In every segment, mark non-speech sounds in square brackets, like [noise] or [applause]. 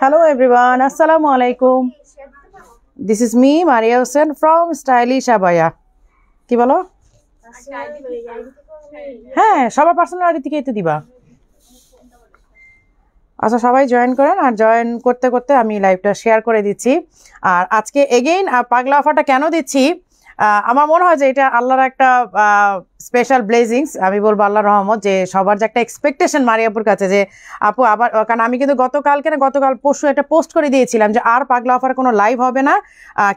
Hello everyone আসসালামু আলাইকুম this is me Maria Hossain from stylish আবায়া কি বলো হ্যাঁ সবার পার্সোনাল আইডি থেকে দিবা আচ্ছা সবাই জয়েন করেন আর জয়েন করতে করতে আমি লাইভটা শেয়ার করে দিচ্ছি আর আজকে এগেইন পাগলা অফারটা কেন দিচ্ছি আমার মনে হয় যে এটা আল্লাহর একটা স্পেশাল ব্লেজিংস আমি বলবো আল্লাহ রহমত যে সবার যে একটা এক্সপেকটেশন মারিয়াপুর কাছে যে আপু আবার কারণ আমি কিন্তু গতকালকে না গতকাল পরশু একটা পোস্ট করে দিয়েছিলাম যে আর পাগলা অফার কোনো লাইভ হবে না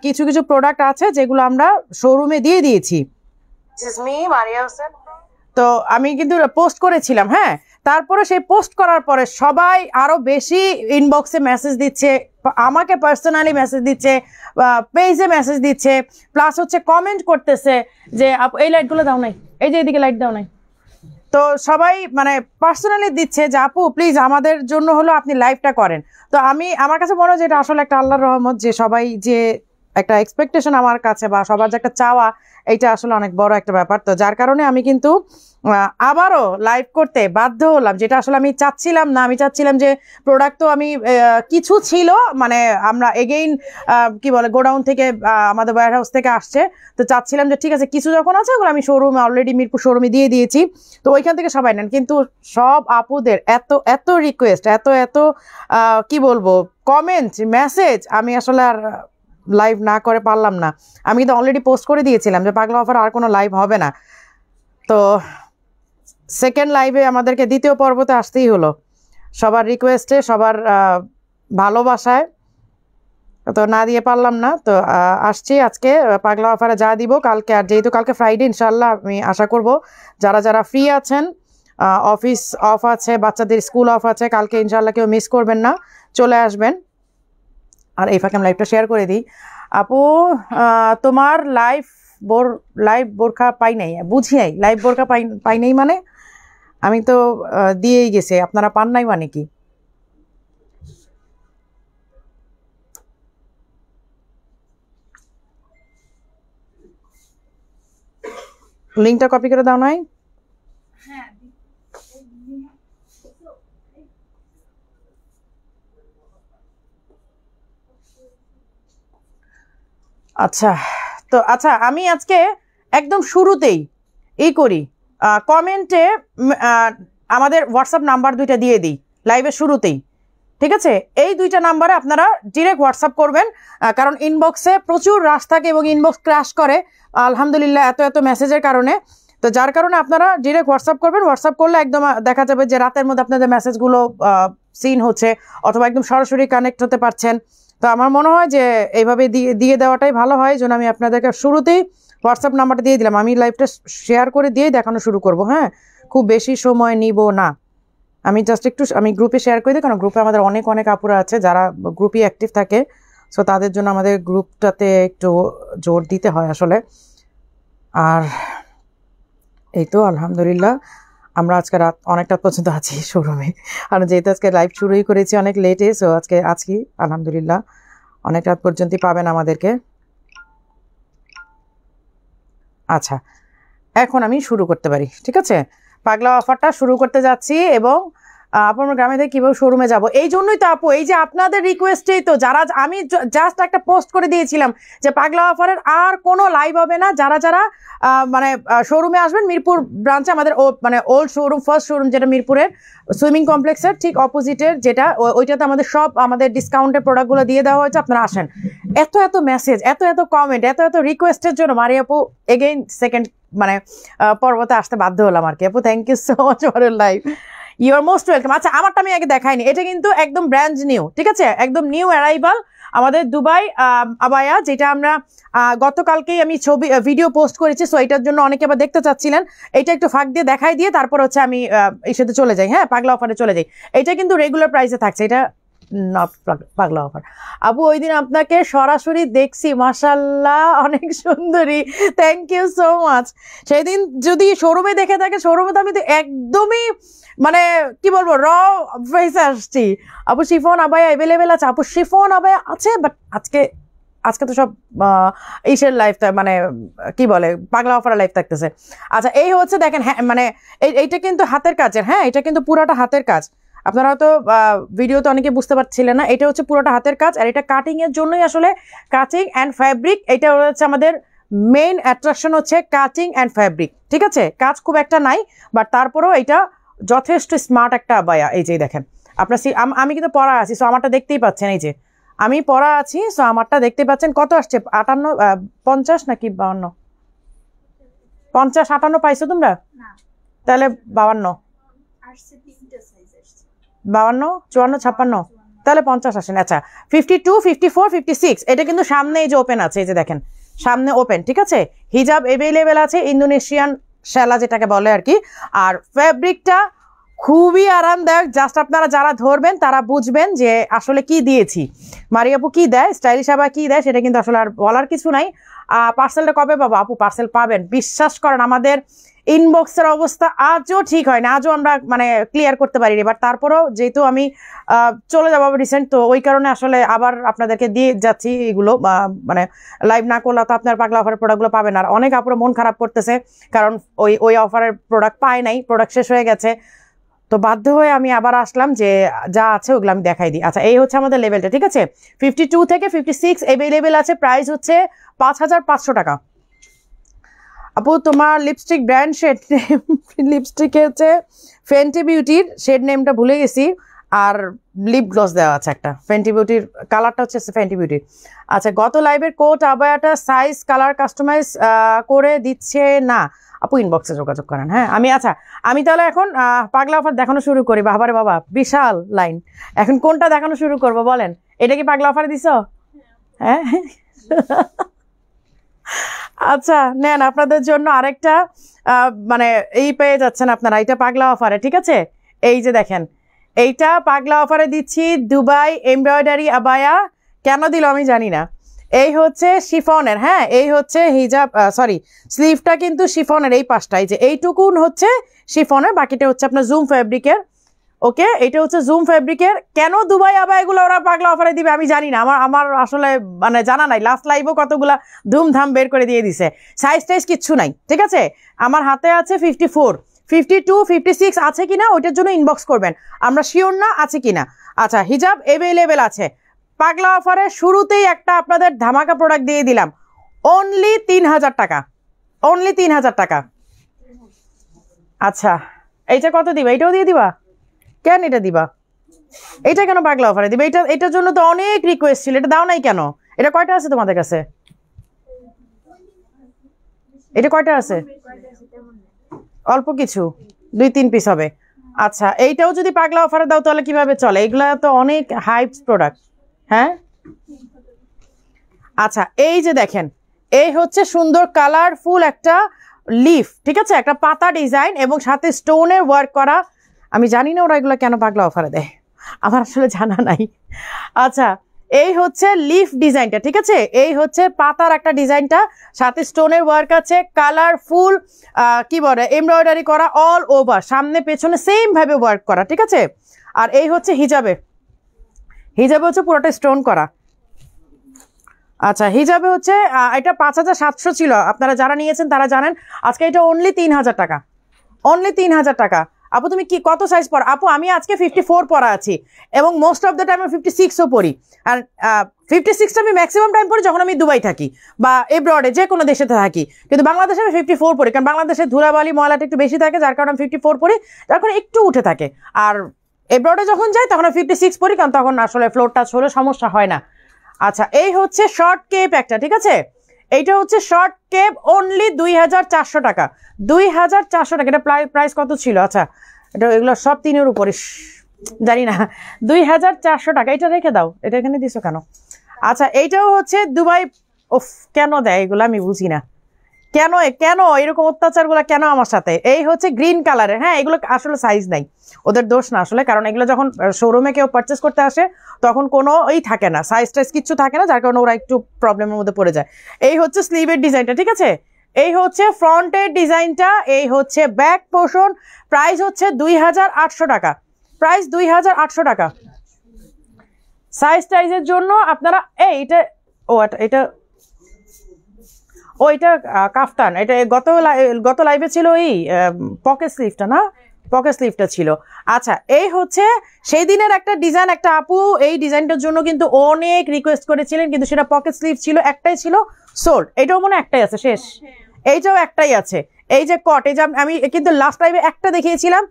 কিছু কিছু প্রোডাক্ট আছে যেগুলো আমরা শোরুমে দিয়ে দিয়েছি তো আমি কিন্তু পোস্ট করেছিলাম হ্যাঁ তারপরে সেই পোস্ট করার পরে সবাই আরও বেশি ইনবক্সে মেসেজ দিচ্ছে আমাকে পার্সোনালি মেসেজ দিচ্ছে পেজে মেসেজ দিচ্ছে প্লাস হচ্ছে কমেন্ট করতেছে যে এই লাইটগুলো দাও নাই এই যে এদিকে লাইট দাও নাই তো সবাই মানে পার্সোনালি দিচ্ছে যে আপু প্লিজ আমাদের জন্য হলো আপনি লাইভটা করেন তো আমি আমার কাছে মনে হয় যে এটা আসলে একটা আল্লাহর রহমত যে সবাই যে একটা এক্সপেকটেশন আমার কাছে বা সবার যে একটা চাওয়া এইটা আসলে অনেক বড় একটা ব্যাপার তো যার কারণে আমি কিন্তু আবারও লাইভ করতে বাধ্য হলাম যেটা আসলে আমি চাচ্ছিলাম না আমি চাচ্ছিলাম যে প্রোডাক্ট তো আমি কিছু ছিল মানে আমরা এগেইন কি বলে গোডাউন থেকে আমাদের ওয়ার হাউস থেকে আসছে তো চাচ্ছিলাম যে ঠিক আছে কিছু যখন আছে ওগুলো আমি শোরুমে অলরেডি মিরপুর শোরুমে দিয়ে দিয়েছি তো ওইখান থেকে সবাই নেন কিন্তু সব আপুদের এত এত রিকোয়েস্ট এত এত কি বলবো কমেন্ট মেসেজ আমি আসলে আর লাইভ না করে পারলাম না আমি কিন্তু অলরেডি পোস্ট করে দিয়েছিলাম যে পাগলা অফার আর কোনো লাইভ হবে না তো সেকেন্ড লাইভে আমাদেরকে দ্বিতীয় পর্বতে আসতেই হলো সবার রিকোয়েস্টে সবার ভালোবাসায় তো না দিয়ে পারলাম না তো আসছি আজকে পাগলা অফারে যা দিব কালকে আর যেহেতু কালকে ফ্রাইডে ইনশাল্লাহ আমি আশা করব যারা যারা ফ্রি আছেন অফিস অফ আছে বাচ্চাদের স্কুল অফ আছে কালকে ইনশাল্লাহ কেউ মিস করবেন না চলে আসবেন আর এই ফাঁকে আমি লাইভটা শেয়ার করে দিই আপু তোমার লাইভ বোর লাইভ বোরখা পাই নাই বুঝি নাই লাইভ বোরখা পাই পাই নাই মানে আমি তো দিয়েই গেছে আপনারা পান নাই মানে কি লিঙ্কটা কপি করে দাও নয় আচ্ছা তো আচ্ছা আমি আজকে একদম শুরুতেই এই করি কমেন্টে আমাদের হোয়াটসঅ্যাপ নাম্বার দুইটা দিয়ে দিই লাইভের শুরুতেই ঠিক আছে এই দুইটা নাম্বারে আপনারা ডিরেক্ট হোয়াটসঅ্যাপ করবেন কারণ ইনবক্সে প্রচুর রাশ থাকে এবং ইনবক্স ক্র্যাশ করে আলহামদুলিল্লাহ এত এত মেসেজের কারণে তো যার কারণে আপনারা ডিরেক্ট হোয়াটসঅ্যাপ করবেন হোয়াটসঅ্যাপ করলে একদম দেখা যাবে যে রাতের মধ্যে আপনাদের মেসেজগুলো সিন হচ্ছে অথবা একদম সরাসরি কানেক্ট হতে পারছেন তো আমার মনে হয় যে এইভাবে দিয়ে দিয়ে দেওয়াটাই ভালো হয় যেন আমি আপনাদেরকে শুরুতেই হোয়াটসঅ্যাপ নাম্বারটা দিয়ে দিলাম আমি লাইভটা শেয়ার করে দিয়েই দেখানো শুরু করব হ্যাঁ খুব বেশি সময় নিব না আমি জাস্ট একটু আমি গ্রুপে শেয়ার করে দিই কারণ গ্রুপে আমাদের অনেক অনেক আপুরা আছে যারা গ্রুপে অ্যাক্টিভ থাকে সো তাদের জন্য আমাদের গ্রুপটাতে একটু জোর দিতে হয় আসলে আর এই তো আলহামদুলিল্লাহ আমরা আজকে রাত অনেকটা পর্যন্ত আছি শোরুমে কারণ যেহেতু আজকে লাইভ শুরুই করেছি অনেক লেটে সো আজকে আজকে আলহামদুলিল্লাহ অনেক রাত পর্যন্তই পাবেন আমাদেরকে আচ্ছা এখন আমি শুরু করতে পারি ঠিক আছে পাগলা অফারটা শুরু করতে যাচ্ছি এবং আপু আমার গ্রামে থেকে কিভাবে শোরুমে যাব এই জন্যই তো আপু এই যে আপনাদের রিকোয়েস্টেই তো যারা আমি জাস্ট একটা পোস্ট করে দিয়েছিলাম যে পাগলা অফারের আর কোনো লাইভ হবে না যারা যারা মানে শোরুমে আসবেন মিরপুর ব্রাঞ্চে আমাদের মানে ওল্ড শোরুম ফার্স্ট শোরুম যেটা মিরপুরের সুইমিং কমপ্লেক্সের ঠিক অপোজিটের যেটা ওইটাতে আমাদের সব আমাদের ডিসকাউন্টের প্রোডাক্টগুলো দিয়ে দেওয়া হয়েছে আপনারা আসেন এত এত মেসেজ এত এত কমেন্ট এত এত রিকোয়েস্টের জন্য মারি আপু এগেইন সেকেন্ড মানে পর্বতে আসতে বাধ্য হলাম আর কি আপু thank you so much for live আর মোস্ট ওয়েলকাম আচ্ছা আমারটা আমি আগে দেখাইনি এটা কিন্তু একদম ব্র্যান্ড নিউ ঠিক আছে একদম নিউ অ্যারাইভাল আমাদের দুবাই আবায়া যেটা আমরা গতকালকেই আমি ছবি ভিডিও পোস্ট করেছি সো এটার জন্য অনেকে আবার দেখতে চাচ্ছিলেন এটা একটু ফাঁক দিয়ে দেখাই দিয়ে তারপর হচ্ছে আমি এই সাথে চলে যাই হ্যাঁ পাগলা অফারে চলে যাই এটা কিন্তু রেগুলার প্রাইসে থাকছে এটা পাগলা অফার আবু ওই দিন আপনাকে সরাসরি দেখছি মাসাল্লাহ অনেক সুন্দরী থ্যাংক ইউ সো মাচ সেদিন যদি শোরুমে দেখে থাকে শোরুমে তো আমি তো একদমই মানে কি বলবো র আসছি আপু শিফন আবাই অ্যাভেলেবেল আছে আপু শিফন আবাই আছে বাট আজকে আজকে তো সব ইসের লাইফ মানে কি বলে পাগলা অফার লাইফ থাকতেছে আচ্ছা এই হচ্ছে দেখেন হ্যাঁ মানে এইটা কিন্তু হাতের কাজের হ্যাঁ এটা কিন্তু পুরোটা হাতের কাজ আপনারা হয়তো ভিডিওতে অনেকে বুঝতে পারছিলেন না এটা হচ্ছে পুরোটা হাতের কাজ আর এটা কাটিংয়ের জন্যই আসলে কাটিং অ্যান্ড ফ্যাব্রিক এটা হচ্ছে আমাদের মেইন অ্যাট্রাকশন হচ্ছে কাটিং অ্যান্ড ফ্যাব্রিক ঠিক আছে কাজ খুব একটা নাই বাট তারপরেও এটা যথেষ্ট স্মার্ট একটা আবায়া এই যে দেখেন আপনার আমি কিন্তু পড়া আছি সো আমারটা দেখতেই পাচ্ছেন এই যে আমি পড়া আছি সো আমারটা দেখতে পাচ্ছেন কত আসছে আটান্ন পঞ্চাশ নাকি বাউন্ন পঞ্চাশ আটান্ন পাইছো তোমরা তাহলে বাউান্ন বাউান্ন চুয়ান্ন ছাপ্পান্ন তাহলে পঞ্চাশ আসেন আচ্ছা fifty two fifty four fifty six এটা কিন্তু সামনে এই যে ওপেন আছে এই যে দেখেন সামনে ওপেন ঠিক আছে হিজাব অ্যাভেলেবেল আছে ইন্দোনেশিয়ান শ্যালা যেটাকে বলে আর কি আর ফ্যাব্রিকটা খুবই আরামদায়ক জাস্ট আপনারা যারা ধরবেন তারা বুঝবেন যে আসলে কি দিয়েছি মারিয়াপু কি দেয় স্টাইলিশ আবার কি দেয় সেটা কিন্তু আসলে আর বলার কিছু নাই পার্সেলটা কবে পাবো আপু পার্সেল পাবেন বিশ্বাস করেন আমাদের ইনবক্সের অবস্থা আজও ঠিক হয় না আজও আমরা মানে ক্লিয়ার করতে পারিনি বাট তারপরেও যেহেতু আমি চলে যাবো রিসেন্ট তো ওই কারণে আসলে আবার আপনাদেরকে দিয়ে যাচ্ছি এগুলো বা মানে লাইভ না করলে তো আপনার পাগলা অফারের প্রোডাক্টগুলো পাবেন আর অনেক আপনার মন খারাপ করতেছে কারণ ওই ওই অফারের প্রোডাক্ট পায় নাই প্রোডাক্ট শেষ হয়ে গেছে তো বাধ্য হয়ে আমি আবার আসলাম যে যা আছে ওগুলো আমি দেখাই দিই আচ্ছা এই হচ্ছে আমাদের লেভেলটা ঠিক আছে ফিফটি থেকে ফিফটি সিক্স অ্যাভেলেবেল আছে প্রাইস হচ্ছে পাঁচ টাকা আপু তোমার lipstick brand shade name lipstick হচ্ছে ফেন্টি বিউটির শেড নেমটা ভুলে গেছি আর লিপ গ্লস দেওয়া আছে একটা ফেন্টি বিউটির কালারটা হচ্ছে ফেন্টি বিউটির আচ্ছা গত লাইভের কোট আবায়াটা সাইজ কালার কাস্টমাইজ করে দিচ্ছে না আপু ইনবক্সে যোগাযোগ করেন হ্যাঁ আমি আচ্ছা আমি তাহলে এখন পাগলা অফার দেখানো শুরু করি বাবারে বাবা বিশাল লাইন এখন কোনটা দেখানো শুরু করব বলেন এটা কি পাগলা অফার দিছ হ্যাঁ আচ্ছা নেন আপনাদের জন্য আরেকটা মানে এই পেয়ে যাচ্ছেন আপনারা এটা পাগলা অফারে ঠিক আছে এই যে দেখেন এইটা পাগলা অফারে দিচ্ছি দুবাই এমব্রয়ডারি আবায়া কেন দিল আমি জানি না এই হচ্ছে শিফনের হ্যাঁ এই হচ্ছে হিজাব সরি স্লিভটা কিন্তু শিফনের এই পাশটাই যে এইটুকুন হচ্ছে শিফনের বাকিটা হচ্ছে আপনার জুম ফ্যাব্রিকের ওকে এটা হচ্ছে জুম ফ্যাব্রিকের কেন দুবাই আবার এগুলো ওরা পাগলা অফারে দিবে আমি জানি না আমার আমার আসলে মানে জানা নাই লাস্ট লাইভও কতগুলা ধুমধাম বের করে দিয়ে দিছে সাইজ টাইজ কিচ্ছু নাই ঠিক আছে আমার হাতে আছে fifty four fifty two fifty six আছে কিনা ওইটার জন্য ইনবক্স করবেন আমরা শিওর না আছে কিনা আচ্ছা হিজাব অ্যাভেলেবেল আছে পাগলা অফারে শুরুতেই একটা আপনাদের ধামাকা প্রোডাক্ট দিয়ে দিলাম অনলি তিন হাজার টাকা অনলি তিন হাজার টাকা আচ্ছা এইটা কত দিবা এইটাও দিয়ে দিবা কেন এটা দিবা এটা কেন পাগলা অফারে দিবে এটা এটার জন্য তো অনেক রিকোয়েস্ট ছিল এটা দাও নাই কেন এটা কয়টা আছে তোমাদের কাছে এটা কয়টা আছে অল্প কিছু দুই তিন পিস হবে আচ্ছা এইটাও যদি পাগলা অফারে দাও তাহলে কিভাবে চলে এগুলা তো অনেক হাই প্রোডাক্ট হ্যাঁ আচ্ছা এই যে দেখেন এই হচ্ছে সুন্দর কালারফুল একটা লিফ ঠিক আছে একটা পাতা ডিজাইন এবং সাথে স্টোনে ওয়ার্ক করা আমি জানি না ওরা এগুলো কেন পাগলা অফারে দেয় আমার আসলে জানা নাই আচ্ছা এই হচ্ছে লিফ ডিজাইনটা ঠিক আছে এই হচ্ছে পাতার একটা ডিজাইনটা সাথে স্টোনের ওয়ার্ক আছে কালারফুল কি বলে এমব্রয়ডারি করা অল ওভার সামনে পেছনে সেমভাবে ওয়ার্ক করা ঠিক আছে আর এই হচ্ছে হিজাবে হিজাবে হচ্ছে পুরোটা স্টোন করা আচ্ছা হিজাবে হচ্ছে এটা পাঁচ হাজার সাতশো ছিল আপনারা যারা নিয়েছেন তারা জানেন আজকে এটা অনলি তিন হাজার টাকা অনলি তিন হাজার টাকা আপু তুমি কি কত সাইজ পড়া আপু আমি আজকে ফিফটি ফোর পড়া আছি এবং মোস্ট অফ দ্য টাইম আমি ফিফটি সিক্সও পড়ি আর ফিফটি সিক্সটা আমি ম্যাক্সিমাম টাইম পড়ি যখন আমি দুবাই থাকি বা এব্রডে যে কোনো দেশে থাকি কিন্তু বাংলাদেশে আমি ফিফটি ফোর পড়ি কারণ বাংলাদেশে ধুলাবালি ময়লাটা একটু বেশি থাকে যার কারণে আমি ফিফটি ফোর পড়ি যার কারণে একটু উঠে থাকে আর এব্রডে যখন যাই তখন আমি ফিফটি সিক্স পড়ি কারণ তখন আসলে ফ্লোর টাচ হলে সমস্যা হয় না আচ্ছা এই হচ্ছে শর্ট কেপ একটা ঠিক আছে এইটা হচ্ছে শর্ট কেপ অনলি দুই টাকা দুই টাকা এটা প্রাইস কত ছিল আচ্ছা এটা এগুলো সব তিনের উপরে জানি না দুই টাকা এটা রেখে দাও এটা এখানে দিছো কেন আচ্ছা এইটাও হচ্ছে দুবাই ওফ কেন দেয় এগুলো আমি বুঝি না কেন কেন এরকম অত্যাচারগুলো কেন আমার সাথে এই হচ্ছে গ্রিন কালারের হ্যাঁ এগুলো আসলে সাইজ নাই ওদের দোষ না আসলে কারণ এগুলো যখন শোরুমে কেউ পারচেস করতে আসে তখন কোনো ওই থাকে না সাইজ টাইজ কিচ্ছু থাকে না যার কারণে ওরা একটু প্রবলেমের মধ্যে পড়ে যায় এই হচ্ছে স্লিভের ডিজাইনটা ঠিক আছে এই হচ্ছে ফ্রন্টের ডিজাইনটা এই হচ্ছে ব্যাক পোর্শন প্রাইস হচ্ছে দুই হাজার আটশো টাকা প্রাইস দুই হাজার আটশো টাকা সাইজ টাইজের জন্য আপনারা এই এটা ও এটা ও এটা কাফতান এটা গত গত লাইভে ছিল এই পকেট স্লিভটা না পকেট স্লিভটা ছিল আচ্ছা এই হচ্ছে সেই দিনের একটা ডিজাইন একটা আপু এই ডিজাইনটার জন্য কিন্তু অনেক রিকোয়েস্ট করেছিলেন কিন্তু সেটা পকেট স্লিভ ছিল একটাই ছিল সোল এটাও মনে একটাই আছে শেষ হ্যাঁ। এইটাও একটাই আছে এই যে কট এই যে আমি কিন্তু লাস্ট টাইমে একটা দেখিয়েছিলাম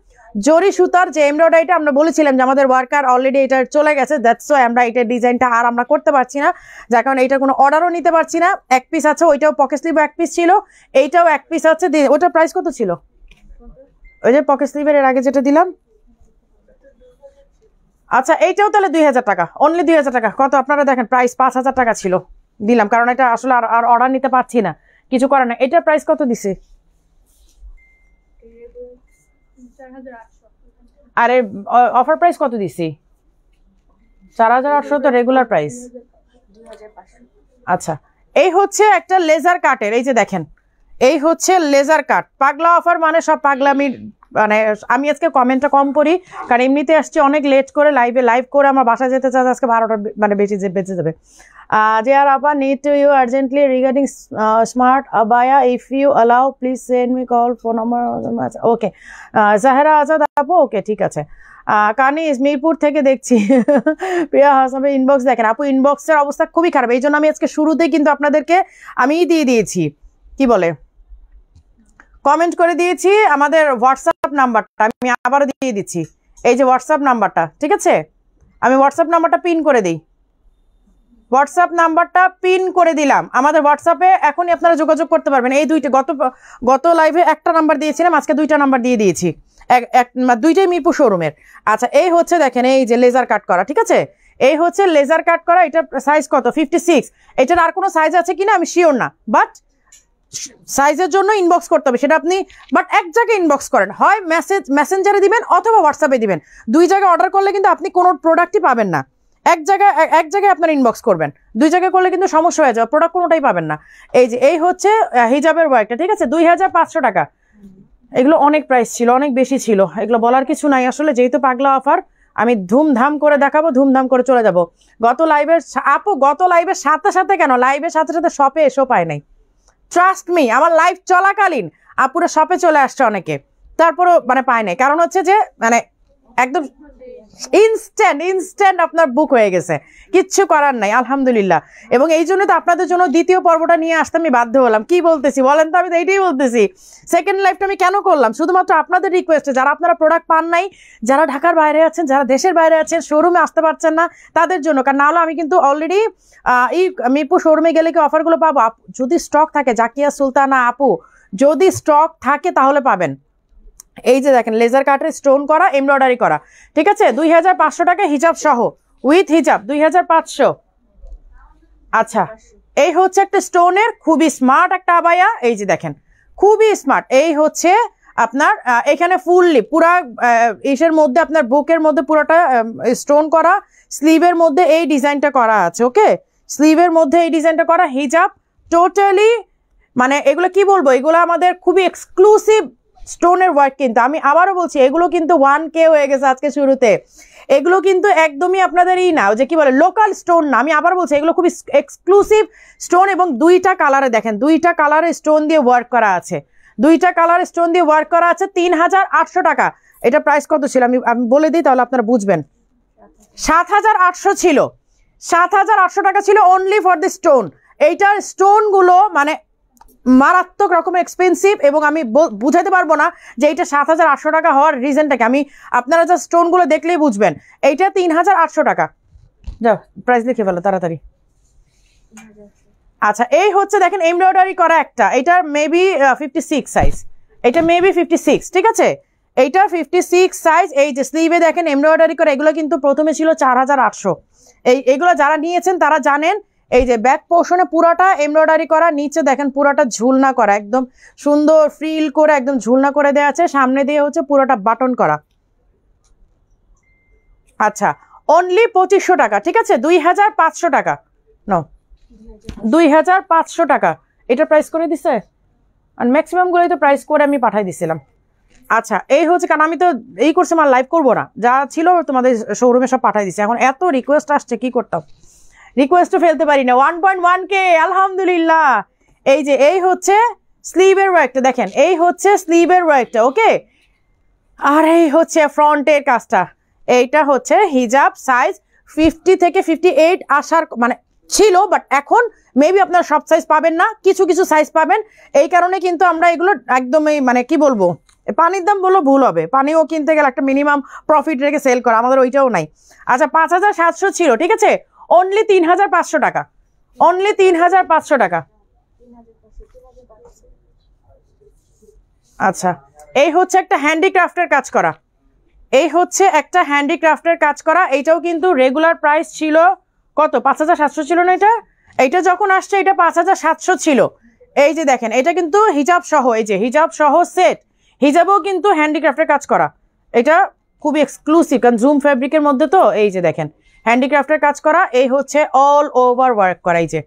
জরি সুতার যে এমব্রয়ডারিটা আমরা বলেছিলাম যে আমাদের ওয়ার্কার অলরেডি এটা চলে গেছে দ্যাটস ওয়াই আমরা এটার ডিজাইনটা আর আমরা করতে পারছি না যার কারণে এটা কোনো অর্ডারও নিতে পারছি না এক পিস আছে ওইটাও পকেট স্লিভ এক পিস ছিল এইটাও এক পিস আছে ওটার প্রাইস কত ছিল ওই যে পকেট স্লিভের এর আগে যেটা দিলাম আচ্ছা এইটাও তাহলে দুই হাজার টাকা অনলি দুই হাজার টাকা কত আপনারা দেখেন প্রাইস পাঁচ হাজার টাকা ছিল দিলাম কারণ এটা আসলে আর অর্ডার নিতে পারছি না কিছু করে না এটার প্রাইস কত দিছে আরে অফার প্রাইস কত দিছি চার হাজার আটশো তো রেগুলার প্রাইস আচ্ছা এই হচ্ছে একটা লেজার কাটের এই যে দেখেন এই হচ্ছে লেজার কাট পাগলা অফার মানে সব আমি মানে আমি আজকে কমেন্টটা কম করি কারণ এমনিতে আসছে অনেক লেট করে লাইভে লাইভ করে আমার বাসা যেতে চাচ্ছে আজকে বারোটা মানে বেঁচে বেঁচে যাবে they uh, are apa need to you urgently regarding uh, smart abaya uh, if you allow please send me call phone number ওকে জাহেরা আজাদ আপু ওকে ঠিক আছে কানিজ মিরপুর থেকে দেখছি প্রিয়া হাসান ইনবক্স দেখেন আপু ইনবক্সের অবস্থা খুবই খারাপ এই জন্য আমি আজকে শুরুতে কিন্তু আপনাদেরকে আমিই দিয়ে দিয়েছি কি বলে কমেন্ট করে দিয়েছি আমাদের হোয়াটসঅ্যাপ নাম্বারটা আমি আবারও দিয়ে দিচ্ছি এই যে হোয়াটসঅ্যাপ নাম্বারটা ঠিক আছে আমি হোয়াটসঅ্যাপ নাম্বারটা পিন করে দিই হোয়াটসঅ্যাপ নাম্বারটা পিন করে দিলাম আমাদের হোয়াটসঅ্যাপে এখনই আপনারা যোগাযোগ করতে পারবেন এই দুইটা গত গত লাইভে একটা নাম্বার দিয়েছিলাম আজকে দুইটা নাম্বার দিয়ে দিয়েছি এক এক দুইটাই মিরপুর শোরুমের আচ্ছা এই হচ্ছে দেখেন এই যে লেজার কাট করা ঠিক আছে এই হচ্ছে লেজার কাট করা এটার সাইজ কত ফিফটি সিক্স এটার আর কোনো সাইজ আছে কি না আমি শিওর না বাট সাইজের জন্য ইনবক্স করতে হবে সেটা আপনি বাট এক জায়গায় ইনবক্স করেন হয় মেসেজ মেসেঞ্জারে দিবেন অথবা হোয়াটসঅ্যাপে দিবেন দুই জায়গায় অর্ডার করলে কিন্তু আপনি কোনো প্রোডাক্টই পাবেন না এক জায়গায় এক জায়গায় আপনার ইনবক্স করবেন দুই জায়গায় করলে কিন্তু সমস্যা হয়ে যাবে প্রোডাক্ট কোনোটাই পাবেন না এই যে এই হচ্ছে হিজাবের ওয়ার্কটা ঠিক আছে দুই হাজার পাঁচশো টাকা এগুলো অনেক প্রাইস ছিল অনেক বেশি ছিল এগুলো বলার কিছু নাই আসলে যেহেতু পাগলা অফার আমি ধুমধাম করে দেখাবো ধুমধাম করে চলে যাব গত লাইভের আপু গত লাইভের সাথে সাথে কেন লাইভের সাথে সাথে শপে এসো পায় নাই ট্রাস্ট মি আমার লাইভ চলাকালীন আপুরা শপে চলে আসছে অনেকে তারপরও মানে পায় নাই কারণ হচ্ছে যে মানে একদম ইনস্ট্যান্ট ইনস্ট্যান্ট আপনার বুক হয়ে গেছে কিচ্ছু করার নাই আলহামদুলিল্লাহ এবং এই জন্য তো আপনাদের জন্য দ্বিতীয় পর্বটা নিয়ে আসতে আমি বাধ্য হলাম কি বলতেছি বলেন তো আমি তো এইটাই বলতেছি সেকেন্ড লাইফটা আমি কেন করলাম শুধুমাত্র আপনাদের রিকোয়েস্টে যারা আপনারা প্রোডাক্ট পান নাই যারা ঢাকার বাইরে আছেন যারা দেশের বাইরে আছেন শোরুমে আসতে পারছেন না তাদের জন্য কারণ নাহলে আমি কিন্তু অলরেডি এই মিরপুর শোরুমে গেলে কি অফারগুলো পাবো যদি স্টক থাকে জাকিয়া সুলতানা আপু যদি স্টক থাকে তাহলে পাবেন এই যে দেখেন লেজার কাটের স্টোন করা এমব্রয়ডারি করা ঠিক আছে দুই হাজার পাঁচশো টাকা হিজাব সহ উইথ হিজাব দুই হাজার পাঁচশো আচ্ছা এই হচ্ছে একটা স্টোনের খুবই স্মার্ট একটা আবায়া এই যে দেখেন খুবই স্মার্ট এই হচ্ছে আপনার এখানে ফুললি পুরা ইসের মধ্যে আপনার বুকের মধ্যে পুরাটা স্টোন করা স্লিভের মধ্যে এই ডিজাইনটা করা আছে ওকে স্লিভের মধ্যে এই ডিজাইনটা করা হিজাব টোটালি মানে এগুলো কি বলবো এগুলো আমাদের খুবই এক্সক্লুসিভ স্টোনের ওয়ার্ক কিন্তু আমি আবারও বলছি এগুলো কিন্তু ওয়ান কে হয়ে গেছে আজকে শুরুতে এগুলো কিন্তু একদমই আপনাদের এই না যে কি বলে লোকাল স্টোন না আমি আবার বলছি এগুলো খুব এক্সক্লুসিভ স্টোন এবং দুইটা কালারে দেখেন দুইটা কালারে স্টোন দিয়ে ওয়ার্ক করা আছে দুইটা কালার স্টোন দিয়ে ওয়ার্ক করা আছে তিন হাজার আটশো টাকা এটা প্রাইস কত ছিল আমি আমি বলে দিই তাহলে আপনারা বুঝবেন সাত হাজার আটশো ছিল সাত হাজার আটশো টাকা ছিল অনলি ফর দ্য স্টোন এইটার স্টোনগুলো মানে মারাত্মক রকম এক্সপেন্সিভ এবং আমি বুঝাতে পারবো না যে এইটা সাত হাজার আটশো টাকা হওয়ার রিজনটাকে আমি আপনারা যা স্টোনগুলো দেখলেই বুঝবেন এইটা তিন হাজার আটশো টাকা যা প্রাইস লিখে ফেলো তাড়াতাড়ি আচ্ছা এই হচ্ছে দেখেন এমব্রয়ডারি করা একটা এটা মেবি ফিফটি সিক্স সাইজ এটা মেবি ফিফটি সিক্স ঠিক আছে এইটা ফিফটি সিক্স সাইজ এই যে স্লিভে দেখেন এমব্রয়ডারি করা এগুলো কিন্তু প্রথমে ছিল চার হাজার আটশো এই এগুলো যারা নিয়েছেন তারা জানেন এই যে ব্যাক পোর্শনে পুরাটা এমব্রয়ডারি করা নিচে দেখেন পুরাটা ঝুলনা করা একদম সুন্দর ফ্রিল করে একদম ঝুলনা করে দেওয়া আছে সামনে দিয়ে হচ্ছে পুরোটা বাটন করা আচ্ছা অনলি পঁচিশশো টাকা ঠিক আছে দুই হাজার পাঁচশো টাকা ন দুই হাজার পাঁচশো টাকা এটা প্রাইস করে দিছে আর ম্যাক্সিমামগুলোই তো প্রাইস করে আমি পাঠাই দিছিলাম আচ্ছা এই হচ্ছে কারণ আমি তো এই করছি আমার লাইভ করবো না যা ছিল তোমাদের শোরুমে সব পাঠাই দিছি এখন এত রিকোয়েস্ট আসছে কি করতাম রিকোয়েস্টও ফেলতে পারি না ওয়ান পয়েন্ট ওয়ান কে আলহামদুলিল্লাহ এই যে এই হচ্ছে স্লিভের ওয়ার্কটা দেখেন এই হচ্ছে স্লিভের ওয়ার্কটা ওকে আর এই হচ্ছে ফ্রন্টের কাজটা এইটা হচ্ছে হিজাব সাইজ ফিফটি থেকে ফিফটি এইট আসার মানে ছিল বাট এখন মেবি আপনার সব সাইজ পাবেন না কিছু কিছু সাইজ পাবেন এই কারণে কিন্তু আমরা এগুলো একদমই মানে কি বলবো পানির দাম বললে ভুল হবে পানিও কিনতে গেলে একটা মিনিমাম প্রফিট রেখে সেল করা আমাদের ওইটাও নাই আচ্ছা পাঁচ হাজার সাতশো ছিল ঠিক আছে অনলি তিন হাজার পাঁচশো টাকা অনলি তিন হাজার পাঁচশো টাকা আচ্ছা এই হচ্ছে একটা হ্যান্ডিক্রাফটের কাজ করা এই হচ্ছে একটা হ্যান্ডিক্রাফটের কাজ করা এইটাও কিন্তু রেগুলার প্রাইস ছিল কত পাঁচ হাজার সাতশো ছিল না এটা এইটা যখন আসছে এটা পাঁচ হাজার সাতশো ছিল এই যে দেখেন এটা কিন্তু হিজাব সহ এই যে হিজাব সহ সেট হিজাবেও কিন্তু হ্যান্ডিক্রাফটের কাজ করা এটা খুবই এক্সক্লুসিভ কারণ জুম ফ্যাব্রিকের মধ্যে তো এই যে দেখেন হ্যান্ডিক্রাফটের কাজ করা এই হচ্ছে অল ওভার ওয়ার্ক করাই যে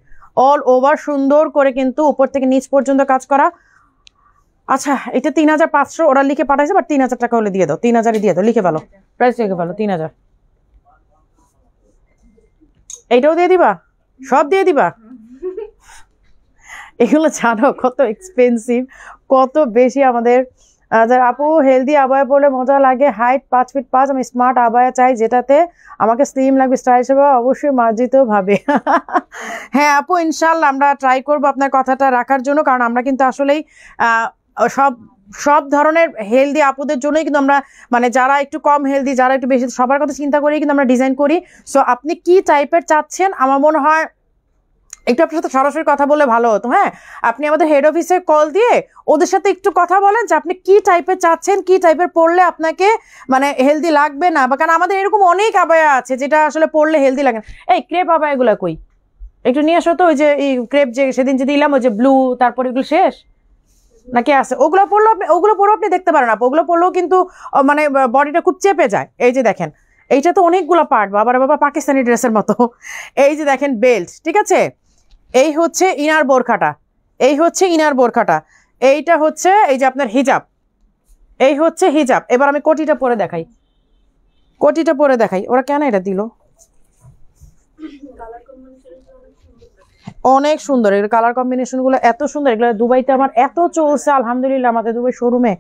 অল ওভার সুন্দর করে কিন্তু উপর থেকে নিচ পর্যন্ত কাজ করা আচ্ছা এটা তিন হাজার পাঁচশো ওরা লিখে পাঠাইছে বাট তিন হাজার টাকা হলে দিয়ে দাও তিন হাজারই দিয়ে দাও লিখে ভালো প্রাইস লিখে ভালো তিন হাজার এইটাও দিয়ে দিবা সব দিয়ে দিবা এগুলো জানো কত এক্সপেন্সিভ কত বেশি আমাদের আচ্ছা আপু হেলদি আবায়া পরলে মজা লাগে হাইট পাঁচ ফিট পাঁচ আমি স্মার্ট আবায়া চাই যেটাতে আমাকে স্লিম লাগবে স্টাইল সেবা অবশ্যই মার্জিত ভাবে [laughs] হ্যাঁ আপু ইনশাল্লাহ আমরা ট্রাই করব আপনার কথাটা রাখার জন্য কারণ আমরা কিন্তু আসলেই সব সব ধরনের হেলদি আপুদের জন্যই কিন্তু আমরা মানে যারা একটু কম হেলদি যারা একটু বেশি সবার কথা চিন্তা করেই কিন্তু আমরা ডিজাইন করি সো আপনি কি টাইপের চাচ্ছেন আমার মনে হয় একটু আপনার সাথে সরাসরি কথা বলে ভালো হতো হ্যাঁ আপনি আমাদের হেড অফিসে কল দিয়ে ওদের সাথে একটু কথা বলেন যে আপনি কি টাইপের চাচ্ছেন কি টাইপের পড়লে আপনাকে মানে হেলদি লাগবে না বা কারণ আমাদের এরকম অনেক আবায়া আছে যেটা আসলে পড়লে হেলদি লাগে না এই ক্রেপ আবায়াগুলো কই একটু নিয়ে আসতো ওই যে এই ক্রেপ যে সেদিন যে দিলাম ওই যে ব্লু তারপর এগুলো শেষ নাকি আছে ওগুলো পড়লেও আপনি ওগুলো পরেও আপনি দেখতে পারেন আপনি ওগুলো পড়লেও কিন্তু মানে বডিটা খুব চেপে যায় এই যে দেখেন এইটা তো অনেকগুলো পার্ট বাবার বাবা পাকিস্তানি ড্রেসের মতো এই যে দেখেন বেল্ট ঠিক আছে এই হচ্ছে ইনার বোরখাটা এই হচ্ছে ইনার বোরখাটা এইটা হচ্ছে এই যে আপনার হিজাব এই হচ্ছে হিজাব এবার আমি কোটিটা পরে দেখাই কোটিটা পরে দেখাই ওরা কেন এটা দিল অনেক সুন্দর এগুলো কালার কম্বিনেশনগুলো এত সুন্দর এগুলো দুবাইতে আমার এত চলছে আলহামদুলিল্লাহ আমাদের দুবাই শোরুমে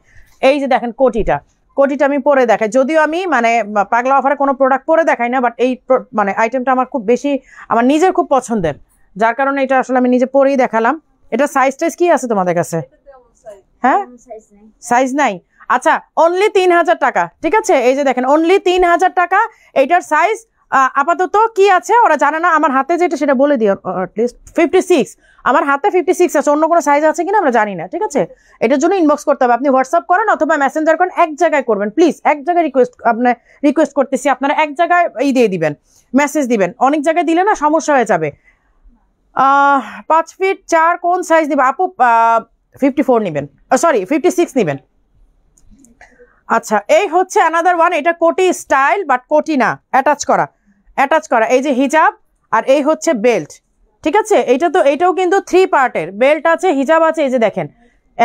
এই যে দেখেন কোটিটা কোটিটা আমি পরে দেখাই যদিও আমি মানে পাগলা অফারে কোনো প্রোডাক্ট পরে দেখাই না বাট এই মানে আইটেমটা আমার খুব বেশি আমার নিজের খুব পছন্দের যার কারণে এটা আসলে আমি নিজে পরেই দেখালাম এটা সাইজ টাইজ কি আছে তোমাদের কাছে হ্যাঁ সাইজ নাই আচ্ছা অনলি তিন হাজার টাকা ঠিক আছে এই যে দেখেন অনলি তিন হাজার টাকা এইটার সাইজ আপাতত কি আছে ওরা জানে না আমার হাতে যেটা সেটা বলে দিও ফিফটি সিক্স আমার হাতে ফিফটি সিক্স আছে অন্য কোনো সাইজ আছে কিনা আমরা জানি না ঠিক আছে এটার জন্য ইনবক্স করতে হবে আপনি হোয়াটসঅ্যাপ করেন অথবা মেসেঞ্জার করেন এক জায়গায় করবেন প্লিজ এক জায়গায় রিকোয়েস্ট আপনার রিকোয়েস্ট করতেছি আপনারা এক জায়গায় ই দিয়ে দিবেন মেসেজ দিবেন অনেক জায়গায় দিলে না সমস্যা হয়ে যাবে পাঁচ ফিট চার কোন সাইজ নেবেন আপু ফিফটি ফোর নেবেন সরি ফিফটি সিক্স নেবেন আচ্ছা এই হচ্ছে অ্যানাদার ওয়ান এটা কোটি স্টাইল বাট কোটি না অ্যাটাচ করা অ্যাটাচ করা এই যে হিজাব আর এই হচ্ছে বেল্ট ঠিক আছে এইটা তো এইটাও কিন্তু থ্রি পার্টের বেল্ট আছে হিজাব আছে এই যে দেখেন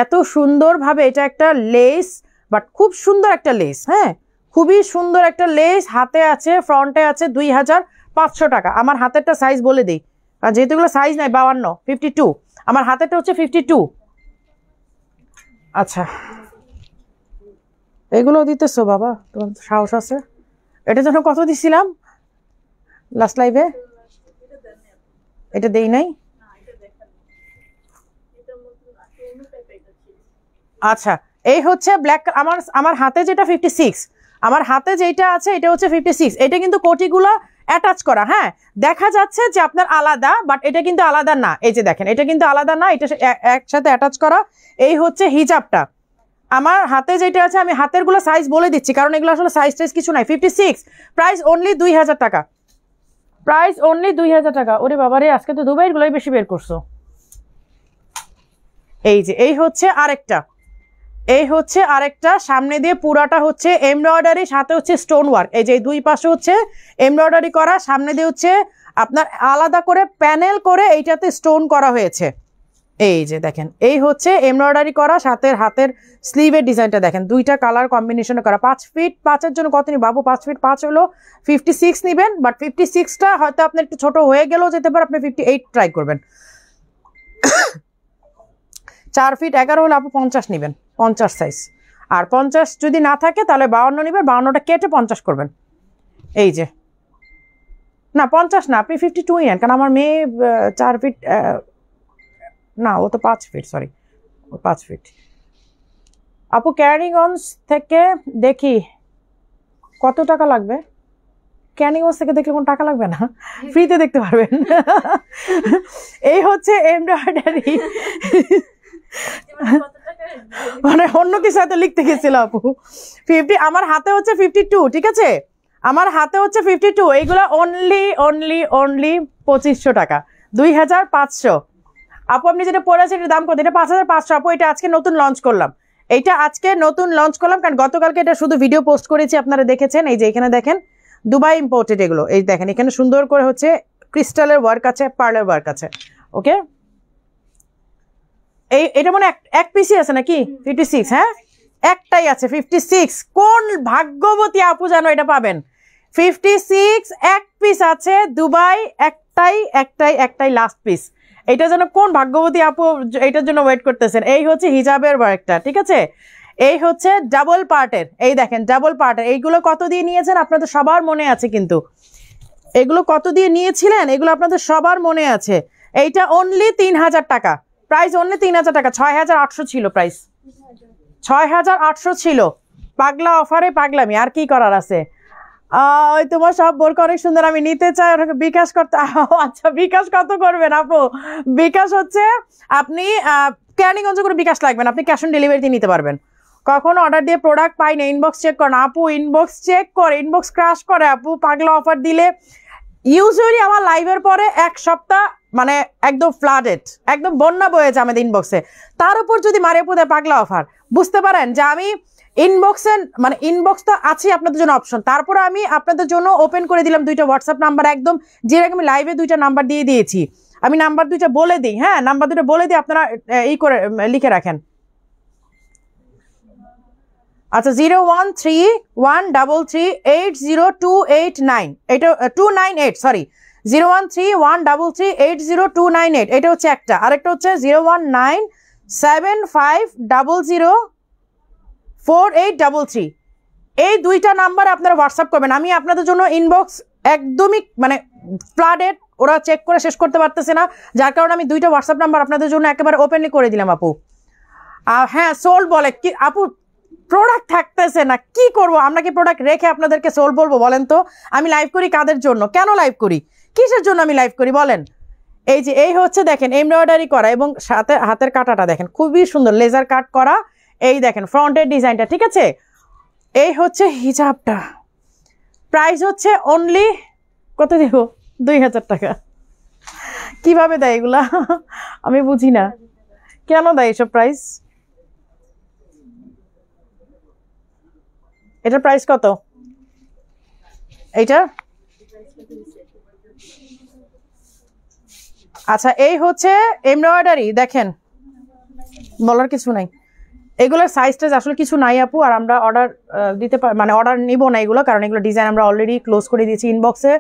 এত সুন্দরভাবে এটা একটা লেস বাট খুব সুন্দর একটা লেস হ্যাঁ খুবই সুন্দর একটা লেস হাতে আছে ফ্রন্টে আছে দুই হাজার পাঁচশো টাকা আমার হাতেরটা সাইজ বলে দিই কারণ যেহেতু এগুলো সাইজ নাই বাউান্ন ফিফটি টু আমার হাতেটা হচ্ছে ফিফটি টু আচ্ছা এগুলো দিতেছো বাবা তোমার সাহস আছে এটা যখন কত দিছিলাম লাস্ট লাইভে এটা দেই নাই আচ্ছা এই হচ্ছে ব্ল্যাক আমার আমার হাতে যেটা ফিফটি সিক্স আমার হাতে যেটা আছে এটা হচ্ছে ফিফটি সিক্স এটা কিন্তু কোটিগুলা অ্যাটাচ করা হ্যাঁ দেখা যাচ্ছে যে আপনার আলাদা বাট এটা কিন্তু আলাদা না এই যে দেখেন এটা কিন্তু আলাদা না এটা একসাথে অ্যাটাচ করা এই হচ্ছে হিজাবটা আমার হাতে যেটা আছে আমি হাতেরগুলো সাইজ বলে দিচ্ছি কারণ এগুলো আসলে সাইজ টাইজ কিছু নাই ফিফটি সিক্স প্রাইস অনলি দুই হাজার টাকা প্রাইস অনলি দুই হাজার টাকা ওরে বাবা রে আজকে তো দুবাইগুলোই বেশি বের করছো এই যে এই হচ্ছে আরেকটা এই হচ্ছে আরেকটা সামনে দিয়ে পুরাটা হচ্ছে এমব্রয়ডারি সাথে হচ্ছে স্টোন ওয়ার্ক এই যে দুই পাশে হচ্ছে এমব্রয়ডারি করা সামনে দিয়ে হচ্ছে আপনার আলাদা করে প্যানেল করে এইটাতে স্টোন করা হয়েছে এই যে দেখেন এই হচ্ছে এমব্রয়ডারি করা সাথে হাতের স্লিভের ডিজাইনটা দেখেন দুইটা কালার কম্বিনেশনে করা পাঁচ ফিট পাঁচের জন্য কত নিই বাবু পাঁচ ফিট পাঁচ হলো ফিফটি সিক্স নেবেন বাট ফিফটি সিক্সটা হয়তো আপনার একটু ছোটো হয়ে গেলেও যেতে পারে আপনি ফিফটি এইট ট্রাই করবেন [coughs] চার ফিট এগারো হলে আপনি পঞ্চাশ নেবেন পঞ্চাশ সাইজ আর পঞ্চাশ যদি না থাকে তাহলে বাউন্ন নিবেন বাউন্নটা কেটে পঞ্চাশ করবেন এই যে না পঞ্চাশ না আপনি ফিফটি টুই নেন কারণ আমার মেয়ে চার ফিট না ও তো পাঁচ ফিট সরি পাঁচ ফিট আপু ক্যারিগঞ্জ থেকে দেখি কত টাকা লাগবে ক্যানিগঞ্জ থেকে দেখলে কোনো টাকা লাগবে না ফ্রিতে দেখতে পারবেন [laughs] এই হচ্ছে এমব্রয়ডারি [laughs] মানে অন্য কিছু হয়তো লিখতে গেছিল আপু ফিফটি আমার হাতে হচ্ছে ফিফটি টু ঠিক আছে আমার হাতে হচ্ছে ফিফটি টু এইগুলো অনলি অনলি অনলি পঁচিশশো টাকা দুই হাজার পাঁচশো আপু আপনি যেটা পড়েছেন এটা এটার দাম কত এটা পাঁচ হাজার পাঁচশো আপু এটা আজকে নতুন লঞ্চ করলাম এটা আজকে নতুন লঞ্চ করলাম কারণ গতকালকে এটা শুধু ভিডিও পোস্ট করেছি আপনারা দেখেছেন এই যে এখানে দেখেন দুবাই ইম্পোর্টেড এগুলো এই দেখেন এখানে সুন্দর করে হচ্ছে ক্রিস্টালের ওয়ার্ক আছে পার্লার ওয়ার্ক আছে ওকে এই এটা মানে এক পিসি আছে নাকি ফিফটি সিক্স হ্যাঁ একটাই আছে ফিফটি সিক্স কোন ভাগ্যবতী আপু যেন এটা পাবেন ফিফটি সিক্স এক পিস আছে দুবাই একটাই একটাই একটাই লাস্ট পিস এটা যেন কোন ভাগ্যবতী আপু এটার জন্য ওয়েট করতেছেন এই হচ্ছে হিজাবের একটা ঠিক আছে এই হচ্ছে ডাবল পার্টের এই দেখেন ডাবল পার্টের এইগুলো কত দিয়ে নিয়েছেন আপনাদের সবার মনে আছে কিন্তু এগুলো কত দিয়ে নিয়েছিলেন এগুলো আপনাদের সবার মনে আছে এইটা অনলি তিন হাজার টাকা প্রাইস অন্য তিন হাজার টাকা ছয় হাজার আটশো ছিল প্রাইস ছয় হাজার আটশো ছিল পাগলা অফারে পাগলামি আর কি করার আছে ওই তোমার সব বোরকা অনেক সুন্দর আমি নিতে চাই ওটাকে বিকাশ করতে আচ্ছা বিকাশ কত করবেন আপু বিকাশ হচ্ছে আপনি ক্যানিগঞ্জ করে বিকাশ লাগবেন আপনি ক্যাশ অন ডেলিভারিতে নিতে পারবেন কখনো অর্ডার দিয়ে প্রোডাক্ট পাই না ইনবক্স চেক করেন আপু ইনবক্স চেক করে ইনবক্স ক্রাশ করে আপু পাগলা অফার দিলে ইউজুয়ালি আমার লাইভের পরে এক সপ্তাহ মানে একদম ফ্লাডেড একদম বন্যা বয়েছে আমাদের ইনবক্সে তার উপর যদি মারিয়াপুদে পাগলা অফার বুঝতে পারেন যে আমি ইনবক্সে মানে ইনবক্স তো আছে আপনাদের জন্য অপশন তারপরে আমি আপনাদের জন্য ওপেন করে দিলাম দুইটা হোয়াটসঅ্যাপ নাম্বার একদম যেরকম আমি লাইভে দুইটা নাম্বার দিয়ে দিয়েছি আমি নাম্বার দুইটা বলে দিই হ্যাঁ নাম্বার দুটো বলে দিই আপনারা এই করে লিখে রাখেন আচ্ছা zero one three one double three eight zero two eight nine এটা two nine eight sorry zero one three one double three eight zero two nine eight এটা হচ্ছে একটা আরেকটা হচ্ছে zero one nine seven five double zero four eight double three এই দুইটা number আপনারা WhatsApp করবেন আমি আপনাদের জন্য ইনবক্স একদমই মানে ফ্লাডেড ওরা চেক করে শেষ করতে পারতেছে না যার কারণে আমি দুইটা হোয়াটসঅ্যাপ নাম্বার আপনাদের জন্য একেবারে ওপেনলি করে দিলাম আপু হ্যাঁ সোল বলে কি আপু প্রোডাক্ট থাকতেছে না কি করব আমরা কি প্রোডাক্ট রেখে আপনাদেরকে সোল বলবো বলেন তো আমি লাইভ করি কাদের জন্য কেন লাইভ করি কিসের জন্য আমি লাইভ করি বলেন এই যে এই হচ্ছে দেখেন এমব্রয়ডারি করা এবং সাথে হাতের কাটাটা দেখেন খুবই সুন্দর লেজার কাট করা এই দেখেন ফ্রন্টের ডিজাইনটা ঠিক আছে এই হচ্ছে হিজাবটা প্রাইস হচ্ছে অনলি কত দেব দুই হাজার টাকা কিভাবে দেয় এগুলা আমি বুঝি না কেন দেয় এসব প্রাইস এটার প্রাইস কত এইটা আচ্ছা এই হচ্ছে এমব্রয়ডারি দেখেন বলার কিছু নাই এগুলোর সাইজ টাইজ আসলে কিছু নাই আপু আর আমরা অর্ডার দিতে পার মানে অর্ডার নিব না এগুলো কারণ এগুলো ডিজাইন আমরা অলরেডি ক্লোজ করে দিয়েছি ইনবক্সে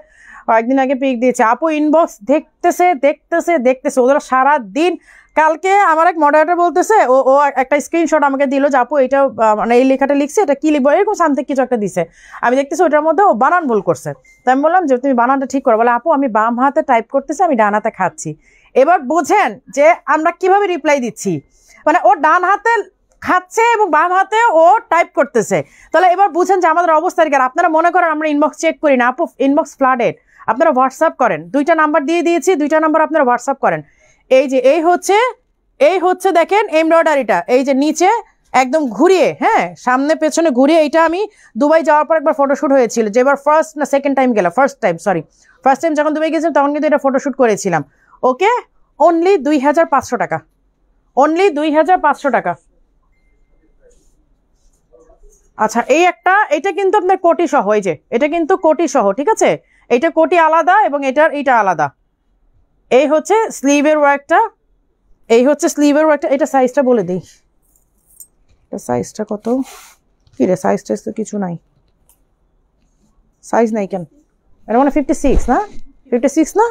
কয়েকদিন আগে পিক দিয়েছে আপু ইনবক্স দেখতেছে দেখতেছে দেখতেছে ওদের সারা দিন কালকে আমার এক মডারেটার বলতেছে ও ও একটা স্ক্রিনশট আমাকে দিল যে আপু এটা মানে এই লেখাটা লিখছে এটা কী লিখবো এরকম সামথিং কিছু একটা দিছে আমি দেখতেছি ওটার মধ্যে ও বানান ভুল করছে তাই আমি বললাম যে তুমি বানানটা ঠিক করো বলে আপু আমি বাম হাতে টাইপ করতেছি আমি ডান হাতে খাচ্ছি এবার বোঝেন যে আমরা কিভাবে রিপ্লাই দিচ্ছি মানে ও ডান হাতে খাচ্ছে এবং বাম হাতে ও টাইপ করতেছে তাহলে এবার বুঝেন যে আমাদের অবস্থা আর আপনারা মনে করেন আমরা ইনবক্স চেক করি না আপু ইনবক্স ফ্লাডেড আপনারা হোয়াটসঅ্যাপ করেন দুইটা নাম্বার দিয়ে দিয়েছি দুইটা নাম্বার আপনারা হোয়াটসঅ্যাপ করেন এই যে এই হচ্ছে এই হচ্ছে দেখেন এমব্রয়ডারিটা এই যে নিচে একদম ঘুরিয়ে হ্যাঁ সামনে পেছনে ঘুরিয়ে এটা আমি দুবাই যাওয়ার পর একবার ফটোশ্যুট হয়েছিল যেবার ফার্স্ট না সেকেন্ড টাইম গেলাম first time sorry first time যখন দুবাই গেছিলাম তখন কিন্তু এটা ফটোশ্যুট করেছিলাম ওকে অনলি দুই হাজার পাঁচশো টাকা অনলি দুই হাজার পাঁচশো টাকা আচ্ছা এই একটা এটা কিন্তু আপনার কোটি সহ এই যে এটা কিন্তু কোটি সহ ঠিক আছে এটা কোটি আলাদা এবং এটার এটা আলাদা এই হচ্ছে স্লিভের ওয়ার্কটা এই হচ্ছে স্লিভের ওয়ার্কটা এটা সাইজটা বলে দিই এটা সাইজটা কত কী রে সাইজ টাইজ তো কিছু নাই সাইজ নাই কেন এটা মানে ফিফটি সিক্স না ফিফটি সিক্স না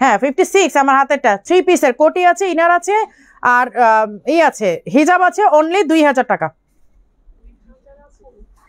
হ্যাঁ ফিফটি সিক্স আমার হাতেরটা থ্রি পিসের কোটি আছে ইনার আছে আর এই আছে হিজাব আছে অনলি দুই হাজার টাকা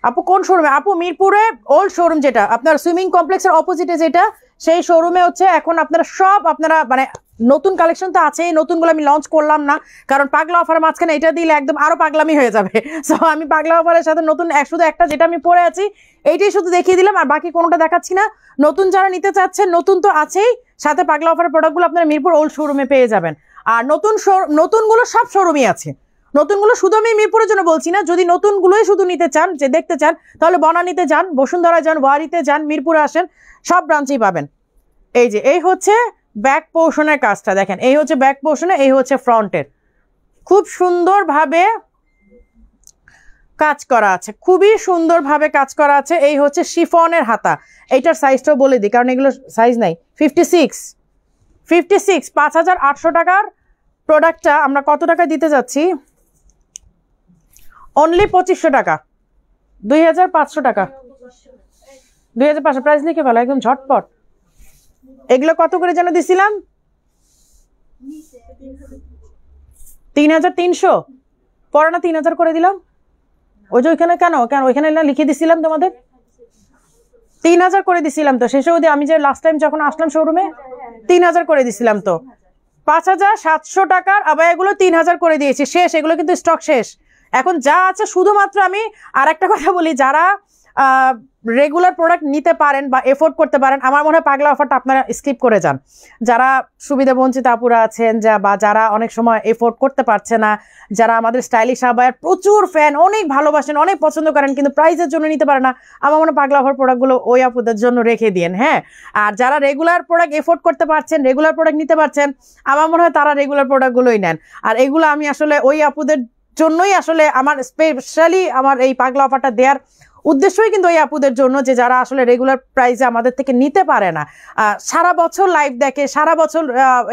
আপু কোন শোরুমে আপু মিরপুরে ওল্ড শোরুম যেটা আপনার সুইমিং কমপ্লেক্সের অপোজিটে যেটা সেই শোরুমে হচ্ছে এখন আপনারা সব আপনারা মানে নতুন কালেকশন তো আছেই নতুনগুলো আমি লঞ্চ করলাম না কারণ পাগলা অফার মাঝখানে এটা দিলে একদম আরও পাগলামি হয়ে যাবে সো [laughs] আমি পাগলা অফারের সাথে নতুন শুধু একটা যেটা আমি পরে আছি এইটাই শুধু দেখিয়ে দিলাম আর বাকি কোনোটা দেখাচ্ছি না নতুন যারা নিতে চাচ্ছেন নতুন তো আছেই সাথে পাগলা অফারের প্রোডাক্টগুলো আপনারা মিরপুর ওল্ড শোরুমে পেয়ে যাবেন আর নতুন শো নতুনগুলো সব শোরুমই আছে নতুনগুলো শুধু আমি মিরপুরের জন্য বলছি না যদি নতুনগুলোই শুধু নিতে চান যে দেখতে চান তাহলে বনানিতে যান বসুন্ধরা যান ওয়ারিতে যান মিরপুরে আসেন সব ব্রাঞ্চেই পাবেন এই যে এই হচ্ছে ব্যাক পোর্শনের কাজটা দেখেন এই হচ্ছে ব্যাক পোর্শনে এই হচ্ছে ফ্রন্টের খুব সুন্দরভাবে কাজ করা আছে খুবই সুন্দরভাবে কাজ করা আছে এই হচ্ছে শিফনের হাতা এইটার সাইজটাও বলে দিই কারণ এগুলো সাইজ নাই ফিফটি সিক্স ফিফটি সিক্স পাঁচ হাজার আটশো টাকার প্রোডাক্টটা আমরা কত টাকা দিতে যাচ্ছি অনলি পঁচিশশো টাকা দুই হাজার পাঁচশো টাকা দুই হাজার পাঁচশো প্রাইস লিখে ভালো একদম ঝটপট এগুলো কত করে যেন দিছিলাম তিন হাজার তিনশো পরে না তিন হাজার করে দিলাম ওই যে ওইখানে কেন কেন ওইখানে না লিখে দিছিলাম তোমাদের তিন হাজার করে দিছিলাম তো শেষে অবধি আমি যে লাস্ট টাইম যখন আসলাম শোরুমে তিন হাজার করে দিছিলাম তো পাঁচ হাজার সাতশো টাকার আবার এগুলো তিন হাজার করে দিয়েছি শেষ এগুলো কিন্তু স্টক শেষ এখন যা আছে শুধুমাত্র আমি আর একটা কথা বলি যারা রেগুলার প্রোডাক্ট নিতে পারেন বা এফোর্ড করতে পারেন আমার মনে হয় পাগলা অফারটা আপনারা স্কিপ করে যান যারা সুবিধা বঞ্চিত আপুরা আছেন যা বা যারা অনেক সময় এফোর্ড করতে পারছে না যারা আমাদের স্টাইলিশ আবায়ের প্রচুর ফ্যান অনেক ভালোবাসেন অনেক পছন্দ করেন কিন্তু প্রাইজের জন্য নিতে পারে না আমার মনে হয় পাগলা অফার প্রোডাক্টগুলো ওই আপুদের জন্য রেখে দিন হ্যাঁ আর যারা রেগুলার প্রোডাক্ট এফোর্ড করতে পারছেন রেগুলার প্রোডাক্ট নিতে পারছেন আমার মনে হয় তারা রেগুলার প্রোডাক্টগুলোই নেন আর এগুলো আমি আসলে ওই আপুদের জন্যই আসলে আমার স্পেশালি আমার এই পাগলা অফারটা দেওয়ার উদ্দেশ্যই কিন্তু ওই আপুদের জন্য যে যারা আসলে রেগুলার প্রাইজে আমাদের থেকে নিতে পারে না সারা বছর লাইভ দেখে সারা বছর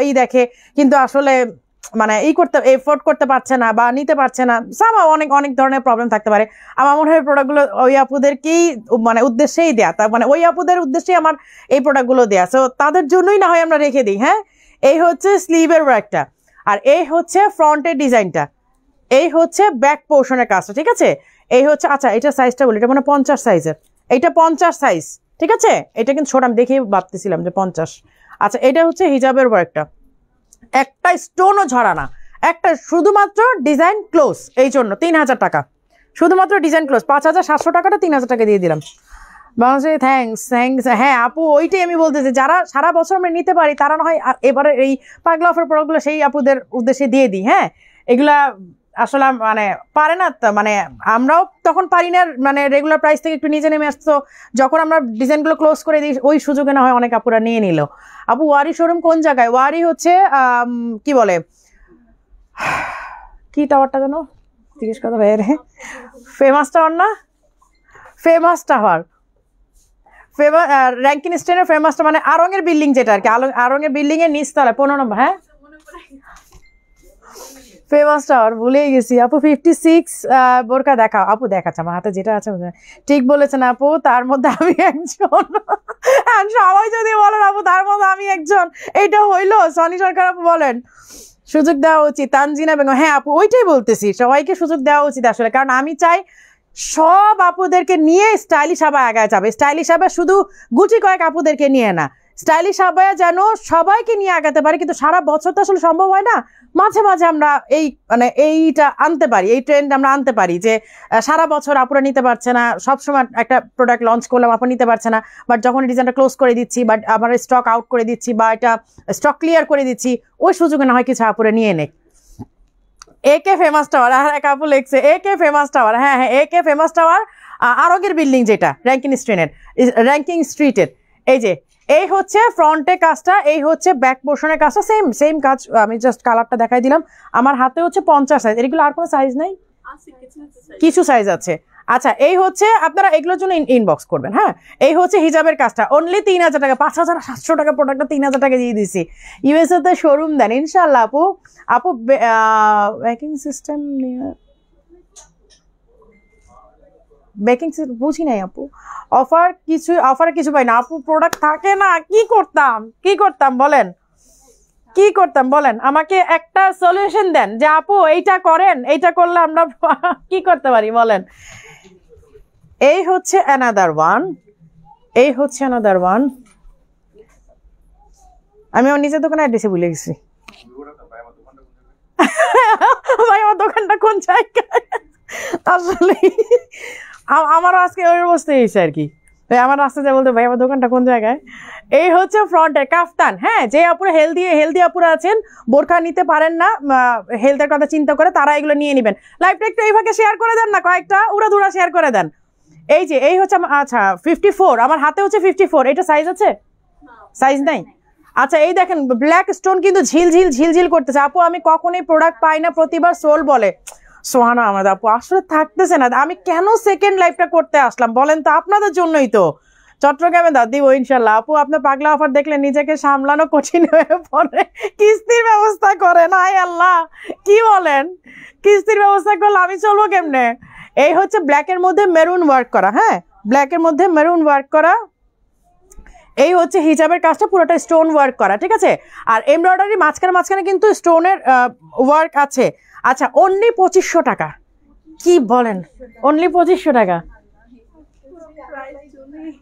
এই দেখে কিন্তু আসলে মানে এই করতে এফোর্ড করতে পারছে না বা নিতে পারছে না সাম অনেক অনেক ধরনের প্রবলেম থাকতে পারে আমার মনে হয় প্রোডাক্টগুলো ওই আপুদেরকেই মানে উদ্দেশ্যেই দেয়া তার মানে ওই আপুদের উদ্দেশ্যেই আমার এই প্রোডাক্টগুলো দেয়া সো তাদের জন্যই না হয় আমরা রেখে দিই হ্যাঁ এই হচ্ছে স্লিভের ওয়ার্কটা আর এই হচ্ছে ফ্রন্টের ডিজাইনটা এই হচ্ছে ব্যাক পোর্শনের কাজটা ঠিক আছে এই হচ্ছে আচ্ছা এটা সাইজটা বলি এটা মানে পঞ্চাশ সাইজের এটা পঞ্চাশ সাইজ ঠিক আছে এটা কিন্তু ছোট আমি দেখেই ভাবতেছিলাম যে পঞ্চাশ আচ্ছা এটা হচ্ছে হিজাবের ওয়ার্কটা একটা স্টোনও ঝরা না একটা শুধুমাত্র ডিজাইন ক্লোজ এই জন্য তিন হাজার টাকা শুধুমাত্র ডিজাইন ক্লোজ পাঁচ হাজার সাতশো টাকাটা তিন হাজার টাকা দিয়ে দিলাম বাংলাদেশে থ্যাংকস থ্যাংকস হ্যাঁ আপু ওইটাই আমি চাই যারা সারা বছর আমরা নিতে পারি তারা না হয় এবারে এই পাগলা অফার প্রোডাক্টগুলো সেই আপুদের উদ্দেশ্যে দিয়ে দিই হ্যাঁ এগুলা আসলে মানে পারে না মানে আমরাও তখন পারি না মানে রেগুলার প্রাইস থেকে একটু নিজে নেমে আসতো যখন আমরা ডিজাইনগুলো ক্লোজ করে দিই ওই সুযোগে না হয় অনেক আপুরা নিয়ে নিল আপু ওয়ারি শোরুম কোন জায়গায় ওয়ারি হচ্ছে কি বলে [sighs] কি টাওয়ারটা যেন জিজ্ঞেস করা ভাই রে ফেমাস টাওয়ার না ফেমাস টাওয়ার ফেমাস র্যাঙ্কিন স্টেনের ফেমাসটা মানে আরঙের বিল্ডিং যেটা আর কি আরঙের বিল্ডিংয়ের নিচতলায় পনেরো নম্বর হ্যাঁ ফেমাস টাওয়ার ভুলেই গেছি আপু ফিফটি সিক্স বোরকা দেখা আপু দেখাচ্ছে আমার হাতে যেটা আছে ঠিক বলেছেন আপু তার মধ্যে আমি একজন হ্যাঁ, সবাই যদি বলেন আপু তার মধ্যে আমি একজন এটা হইলো সনি সরকার আপু বলেন সুযোগ দেওয়া উচিত তানজিনা বেগম হ্যাঁ আপু ওইটাই বলতেছি সবাইকে সুযোগ দেওয়া উচিত আসলে কারণ আমি চাই সব আপুদেরকে নিয়ে স্টাইলিশ আবার আগায় যাবে স্টাইলিশ আবার শুধু গুটি কয়েক আপুদেরকে নিয়ে না স্টাইলিশ আবায়া যেন সবাইকে নিয়ে আগাতে পারে কিন্তু সারা বছর তো আসলে সম্ভব হয় না মাঝে মাঝে আমরা এই মানে এইটা আনতে পারি এই ট্রেন্ড আমরা আনতে পারি যে সারা বছর আপুরা নিতে পারছে না সবসময় একটা প্রোডাক্ট লঞ্চ করলাম আপু নিতে পারছে না বাট যখন ডিজাইনটা ক্লোজ করে দিচ্ছি বাট আমার স্টক আউট করে দিচ্ছি বা এটা স্টক ক্লিয়ার করে দিচ্ছি ওই সুযোগে না হয় কিছু আপুরা নিয়ে নেই কে ফেমাস টাওয়ার আর এক আপু লিখছে কে ফেমাস টাওয়ার হ্যাঁ হ্যাঁ কে ফেমাস টাওয়ার আরগের বিল্ডিং যেটা র্যাঙ্কিং স্ট্রিটের র্যাঙ্কিং স্ট্রিটের এই যে এই হচ্ছে ফ্রন্টে কাজটা এই হচ্ছে ব্যাক পোর্শনের কাজটা সেম সেম কাজ আমি জাস্ট কালারটা দেখাই দিলাম আমার হাতে হচ্ছে পঞ্চাশ সাইজ এগুলো আর কোনো সাইজ নাই কিছু সাইজ আছে আচ্ছা এই হচ্ছে আপনারা এগুলোর জন্য ইনবক্স করবেন হ্যাঁ এই হচ্ছে হিজাবের কাজটা অনলি তিন হাজার টাকা পাঁচ হাজার সাতশো টাকা প্রোডাক্টটা তিন হাজার টাকা দিয়ে দিছি ইউএসএতে শোরুম দেন ইনশাল্লাহ আপু আপু ব্যাকিং সিস্টেম নিয়ে মেকিং বুঝি নাই আপু অফার কিছু অফার কিছু পাই না আপু প্রোডাক্ট থাকে না কি করতাম কি করতাম বলেন কি করতাম বলেন আমাকে একটা সলিউশন দেন যে আপু এইটা করেন এইটা করলে আমরা [laughs] কি করতে পারি বলেন এই হচ্ছে অ্যানাদার ওয়ান এই হচ্ছে অ্যানাদার ওয়ান আমি আমার নিজের দোকানে অ্যাড্রেসে ভুলে গেছি ভাই [laughs] আমার দোকানটা কোন জায়গায় আসলে আমারও আজকে ওই অবস্থা হয়েছে আর কি তাই আমার রাস্তা যা বলতে ভাই আমার দোকানটা কোন জায়গায় এই হচ্ছে ফ্রন্টে কাফতান হ্যাঁ যে আপুরা হেলদি হেলদি আপুরা আছেন বোরখা নিতে পারেন না হেলথের কথা চিন্তা করে তারা এগুলো নিয়ে নেবেন লাইফটা একটু এইভাবে শেয়ার করে দেন না কয়েকটা ওরা দুরা শেয়ার করে দেন এই যে এই হচ্ছে আচ্ছা ফিফটি আমার হাতে হচ্ছে ফিফটি এটা সাইজ আছে সাইজ নাই আচ্ছা এই দেখেন ব্ল্যাক স্টোন কিন্তু ঝিলঝিল ঝিলঝিল করতেছে আপু আমি কখনোই প্রোডাক্ট পাই না প্রতিবার সোল বলে সোহানা আমাদের আপু আসলে থাকতেছে না আমি কেন সেকেন্ড লাইফটা করতে আসলাম বলেন তো আপনাদের জন্যই তো চট্টগ্রামে দাদি ও ইনশাল্লাহ আপু আপনার পাগলা অফার দেখলে নিজেকে সামলানো কঠিন হয়ে পড়ে কিস্তির ব্যবস্থা করেন আয় আল্লাহ কি বলেন কিস্তির ব্যবস্থা করলে আমি চলবো কেমনে এই হচ্ছে ব্ল্যাকের মধ্যে মেরুন ওয়ার্ক করা হ্যাঁ ব্ল্যাকের মধ্যে মেরুন ওয়ার্ক করা এই হচ্ছে হিজাবের কাজটা পুরোটা স্টোন ওয়ার্ক করা ঠিক আছে আর এমব্রয়ডারি মাঝখানে মাঝখানে কিন্তু স্টোনের ওয়ার্ক আছে আচ্ছা অনলি পঁচিশশো টাকা কি বলেন অনলি পঁচিশশো টাকা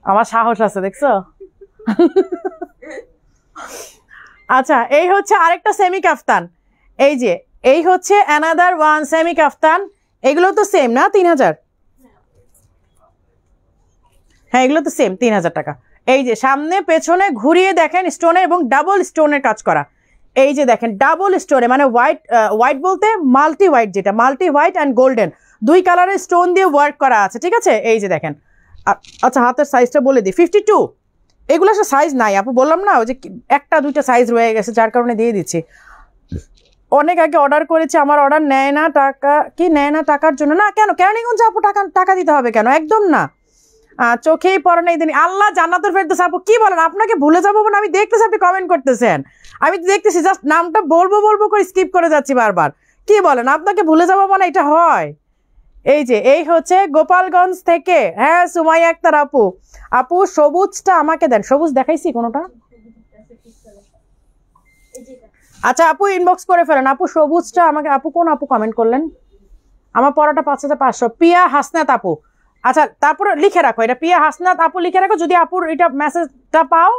আমার সাহস আছে দেখছো আচ্ছা এই হচ্ছে আরেকটা সেমি কাফতান এই যে এই হচ্ছে অ্যানাদার ওয়ান সেমি কাফতান এগুলো তো সেম না তিন হাজার হ্যাঁ এগুলো তো সেম তিন হাজার টাকা এই যে সামনে পেছনে ঘুরিয়ে দেখেন স্টোনে এবং ডাবল স্টোনের কাজ করা এই যে দেখেন ডাবল স্টোরে মানে হোয়াইট হোয়াইট বলতে মাল্টি হোয়াইট যেটা মাল্টি হোয়াইট অ্যান্ড গোল্ডেন দুই কালারের স্টোন দিয়ে ওয়ার্ক করা আছে ঠিক আছে এই যে দেখেন আচ্ছা হাতের সাইজটা বলে দিই ফিফটি টু এগুলো সে সাইজ নাই আপু বললাম না ওই যে একটা দুইটা সাইজ রয়ে গেছে যার কারণে দিয়ে দিচ্ছি অনেক আগে অর্ডার করেছি আমার অর্ডার নেয় না টাকা কি নেয় না টাকার জন্য না কেন ক্যারিগঞ্জে আপু টাকা টাকা দিতে হবে কেন একদম না চোখেই পড়ে নেই তিনি আল্লাহ জান্নাতুল ফেরদৌস আপু কি বলেন আপনাকে ভুলে যাবো বলে আমি দেখতেছি আপনি কমেন্ট করতেছেন আমি দেখতেছি জাস্ট নামটা বলবো বলবো করে স্কিপ করে যাচ্ছি বারবার কি বলেন আপনাকে ভুলে যাবো মানে এটা হয় এই যে এই হচ্ছে গোপালগঞ্জ থেকে হ্যাঁ সুমাই আক্তার আপু আপু সবুজটা আমাকে দেন সবুজ দেখাইছি কোনোটা আচ্ছা আপু ইনবক্স করে ফেলেন আপু সবুজটা আমাকে আপু কোন আপু কমেন্ট করলেন আমার পড়াটা পাঁচ হাজার পাঁচশো পিয়া হাসনাত আপু আচ্ছা তারপরে লিখে রাখো এটা পিয়া হাসনাত আপু লিখে রাখো যদি আপুর এটা মেসেজটা পাও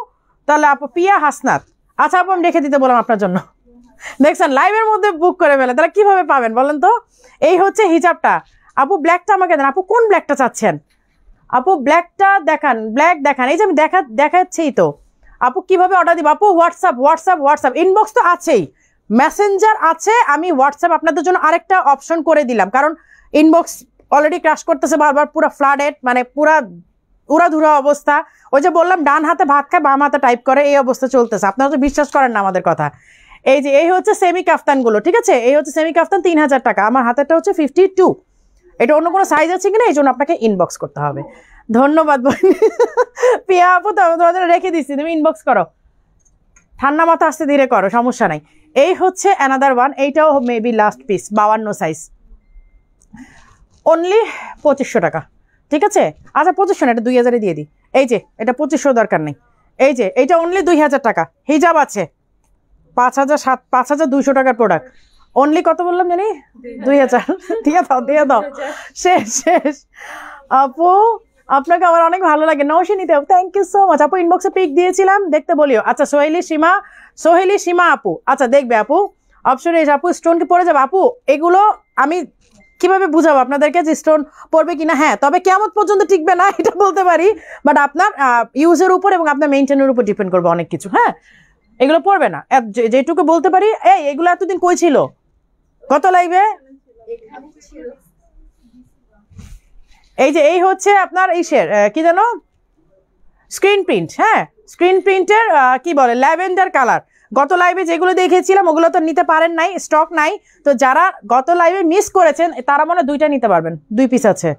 তাহলে আপু পিয়া হাসনাত আচ্ছা আপু আমি রেখে দিতে বললাম আপনার জন্য দেখছেন লাইভের মধ্যে বুক করে ফেলে তাহলে কিভাবে পাবেন বলেন তো এই হচ্ছে হিজাবটা আপু ব্ল্যাকটা আমাকে দেন আপু কোন ব্ল্যাকটা চাচ্ছেন আপু ব্ল্যাকটা দেখান ব্ল্যাক দেখান এই যে আমি দেখা দেখাচ্ছি তো আপু কিভাবে অর্ডার দিব আপু হোয়াটসঅ্যাপ হোয়াটসঅ্যাপ হোয়াটসঅ্যাপ ইনবক্স তো আছেই মেসেঞ্জার আছে আমি হোয়াটসঅ্যাপ আপনাদের জন্য আরেকটা অপশন করে দিলাম কারণ ইনবক্স অলরেডি ক্রাশ করতেছে বারবার পুরো ফ্লাডেড মানে পুরা উড়াধুরা অবস্থা ওই যে বললাম ডান হাতে ভাত খায় বাম হাতে টাইপ করে এই অবস্থা চলতেছে আপনারা তো বিশ্বাস করেন না আমাদের কথা এই যে এই হচ্ছে সেমি কাফতানগুলো ঠিক আছে এই হচ্ছে সেমি কাফতান তিন হাজার টাকা আমার হাতেরটা হচ্ছে ফিফটি টু এটা অন্য কোনো সাইজ আছে কিনা এই জন্য আপনাকে ইনবক্স করতে হবে ধন্যবাদ পিয়া আপু তো তোমাদের রেখে দিচ্ছি তুমি ইনবক্স করো ঠান্ডা মাথা আসতে ধীরে করো সমস্যা নাই এই হচ্ছে অ্যানাদার ওয়ান এইটাও মেবি লাস্ট পিস বাওয়ান্ন সাইজ অনলি পঁচিশশো টাকা ঠিক আছে আচ্ছা পঁচিশশো না এটা দুই হাজারে দিয়ে দিই এই যে এটা পঁচিশশো দরকার নেই এই যে এটা অনলি দুই হাজার টাকা হিজাব আছে পাঁচ হাজার সাত পাঁচ হাজার দুইশো টাকার প্রোডাক্ট অনলি কত বললাম জানি দুই হাজার দিয়ে দাও দিয়ে দাও শেষ শেষ আপু আপনাকে আমার অনেক ভালো লাগে নৌসিনীতে থ্যাংক ইউ সো মাচ আপু ইনবক্সে পিক দিয়েছিলাম দেখতে বলিও আচ্ছা সোহেলি সীমা সোহেলি সীমা আপু আচ্ছা দেখবে আপু অপশনে আপু স্টোন কি পড়ে যাবে আপু এগুলো আমি কিভাবে বুঝাবো আপনাদেরকে যে স্টোন পড়বে কিনা হ্যাঁ তবে কেমন পর্যন্ত টিকবে না এটা বলতে পারি বাট আপনার ইউজের উপর এবং আপনার মেনটেনের উপর ডিপেন্ড করবে অনেক কিছু হ্যাঁ এগুলো পড়বে না যেটুকু বলতে পারি এই এগুলো এতদিন কই ছিল কত লাগবে এই যে এই হচ্ছে আপনার ইসের কি জানো স্ক্রিন প্রিন্ট হ্যাঁ স্ক্রিন প্রিন্টের কি বলে ল্যাভেন্ডার কালার গত লাইভে যেগুলো দেখিয়েছিলাম ওগুলো তো নিতে পারেন নাই স্টক নাই তো যারা গত লাইভে মিস করেছেন তারা মনে দুইটা নিতে পারবেন দুই পিস আছে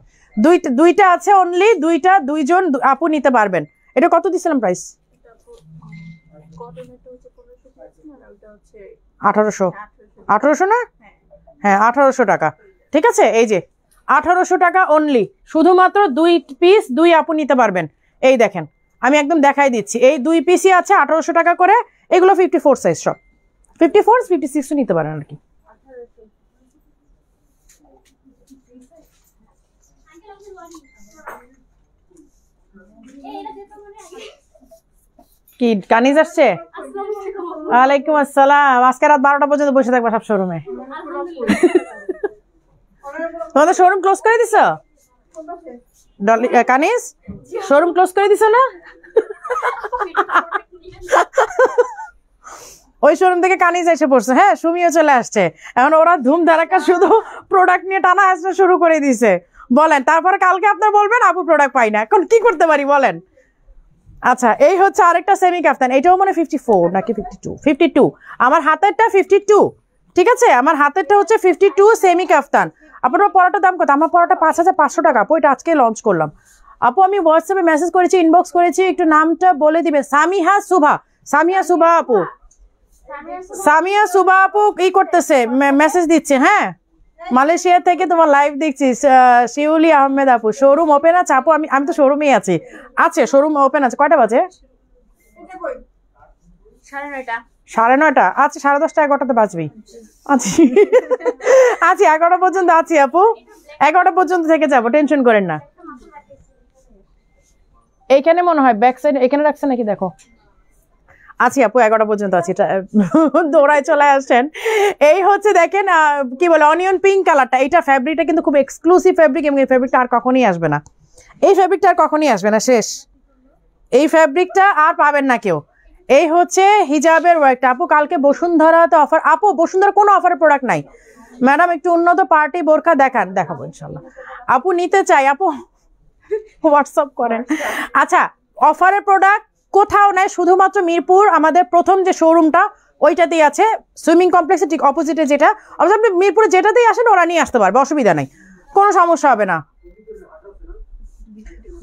দুই দুইটা আছে অনলি দুইটা দুইজন আপু নিতে পারবেন এটা কত দিছিলাম প্রাইস আঠারোশো আঠারোশো না হ্যাঁ আঠারোশো টাকা ঠিক আছে এই যে আঠারোশো টাকা অনলি শুধুমাত্র দুই পিস দুই আপু নিতে পারবেন এই দেখেন আমি একদম দেখাই দিচ্ছি এই দুই পিসই আছে আঠারোশো টাকা করে এগুলো ফিফটি ফোর সাইজ সব ফিফটি ফোর ফিফটি সিক্সও নিতে পারেন আর কি কি কানিজ আসছে ওয়ালাইকুম আসসালাম আজকে রাত বারোটা পর্যন্ত বসে থাকবো সব শোরুমে তোমাদের শোরুম ক্লোজ করে দিছ কানিজ শোরুম ক্লোজ করে দিছ না ওই শোরুম থেকে কানিজ এসে পড়ছে হ্যাঁ সুমিও চলে আসছে এখন ওরা ধুম ধারাকা শুধু প্রোডাক্ট নিয়ে টানা আসতে শুরু করে দিছে বলেন তারপরে কালকে আপনার বলবেন আপু প্রোডাক্ট পাই না এখন কি করতে পারি বলেন আচ্ছা এই হচ্ছে আরেকটা সেমি কাফতান এটাও মানে ফিফটি ফোর নাকি ফিফটি টু ফিফটি টু আমার হাতেরটা ফিফটি টু ঠিক আছে আমার হাতেরটা হচ্ছে ফিফটি টু সেমি কাফতান আপনার পরোটার দাম কত আমার পরোটা পাঁচ হাজার পাঁচশো টাকা আপু এটা আজকে লঞ্চ করলাম আপু আমি হোয়াটসঅ্যাপে মেসেজ করেছি ইনবক্স করেছি একটু নামটা বলে দিবে সামিহা সুভা সামিয়া সুভা আপু সামিয়া সুবা আপু ই করতেছে মেসেজ দিচ্ছে হ্যাঁ মালয়েশিয়া থেকে তোমার লাইভ দেখছি শিউলি আহমেদ আপু শোরুম ওপেন আছে আপু আমি আমি তো শোরুমেই আছি আছে শোরুম ওপেন আছে কয়টা বাজে সাড়ে নয়টা আচ্ছা সাড়ে দশটা এগারোটাতে বাজবেই আছি আচ্ছা। আছি আচ্ছা, এগারোটা পর্যন্ত আছি আপু এগারোটা পর্যন্ত থেকে যাবো টেনশন করেন না এইখানে মনে হয় ব্যাক সাইড এখানে রাখছে নাকি দেখো আছি আপু এগারোটা পর্যন্ত আছি [laughs] দৌড়ায় চলে আসছেন এই হচ্ছে দেখেন কি বলে অনিয়ন পিঙ্ক কালারটা এইটা ফ্যাব্রিকটা কিন্তু খুব এক্সক্লুসিভ ফ্যাব্রিক এবং এই ফ্যাব্রিকটা আর কখনই আসবে না এই ফ্যাব্রিকটা আর কখনই আসবে না শেষ এই ফ্যাব্রিকটা আর পাবেন না কেউ এই হচ্ছে হিজাবের ওয়ার্কটা আপু কালকে বসুন্ধরাতে অফার আপু বসুন্ধরা কোনো অফারের প্রোডাক্ট নাই ম্যাডাম একটু উন্নত পার্টি বোরখা দেখান দেখাবো ইনশাল্লাহ আপু নিতে চাই আপু হোয়াটসঅ্যাপ [laughs] করেন আচ্ছা অফারের প্রোডাক্ট কোথাও নাই শুধুমাত্র মিরপুর আমাদের প্রথম যে শোরুমটা ওইটাতেই আছে সুইমিং কমপ্লেক্সের ঠিক অপোজিটে যেটা অবশ্য আপনি মিরপুরে যেটাতেই আসেন ওরা নিয়ে আসতে পারবে অসুবিধা নেই কোনো সমস্যা হবে না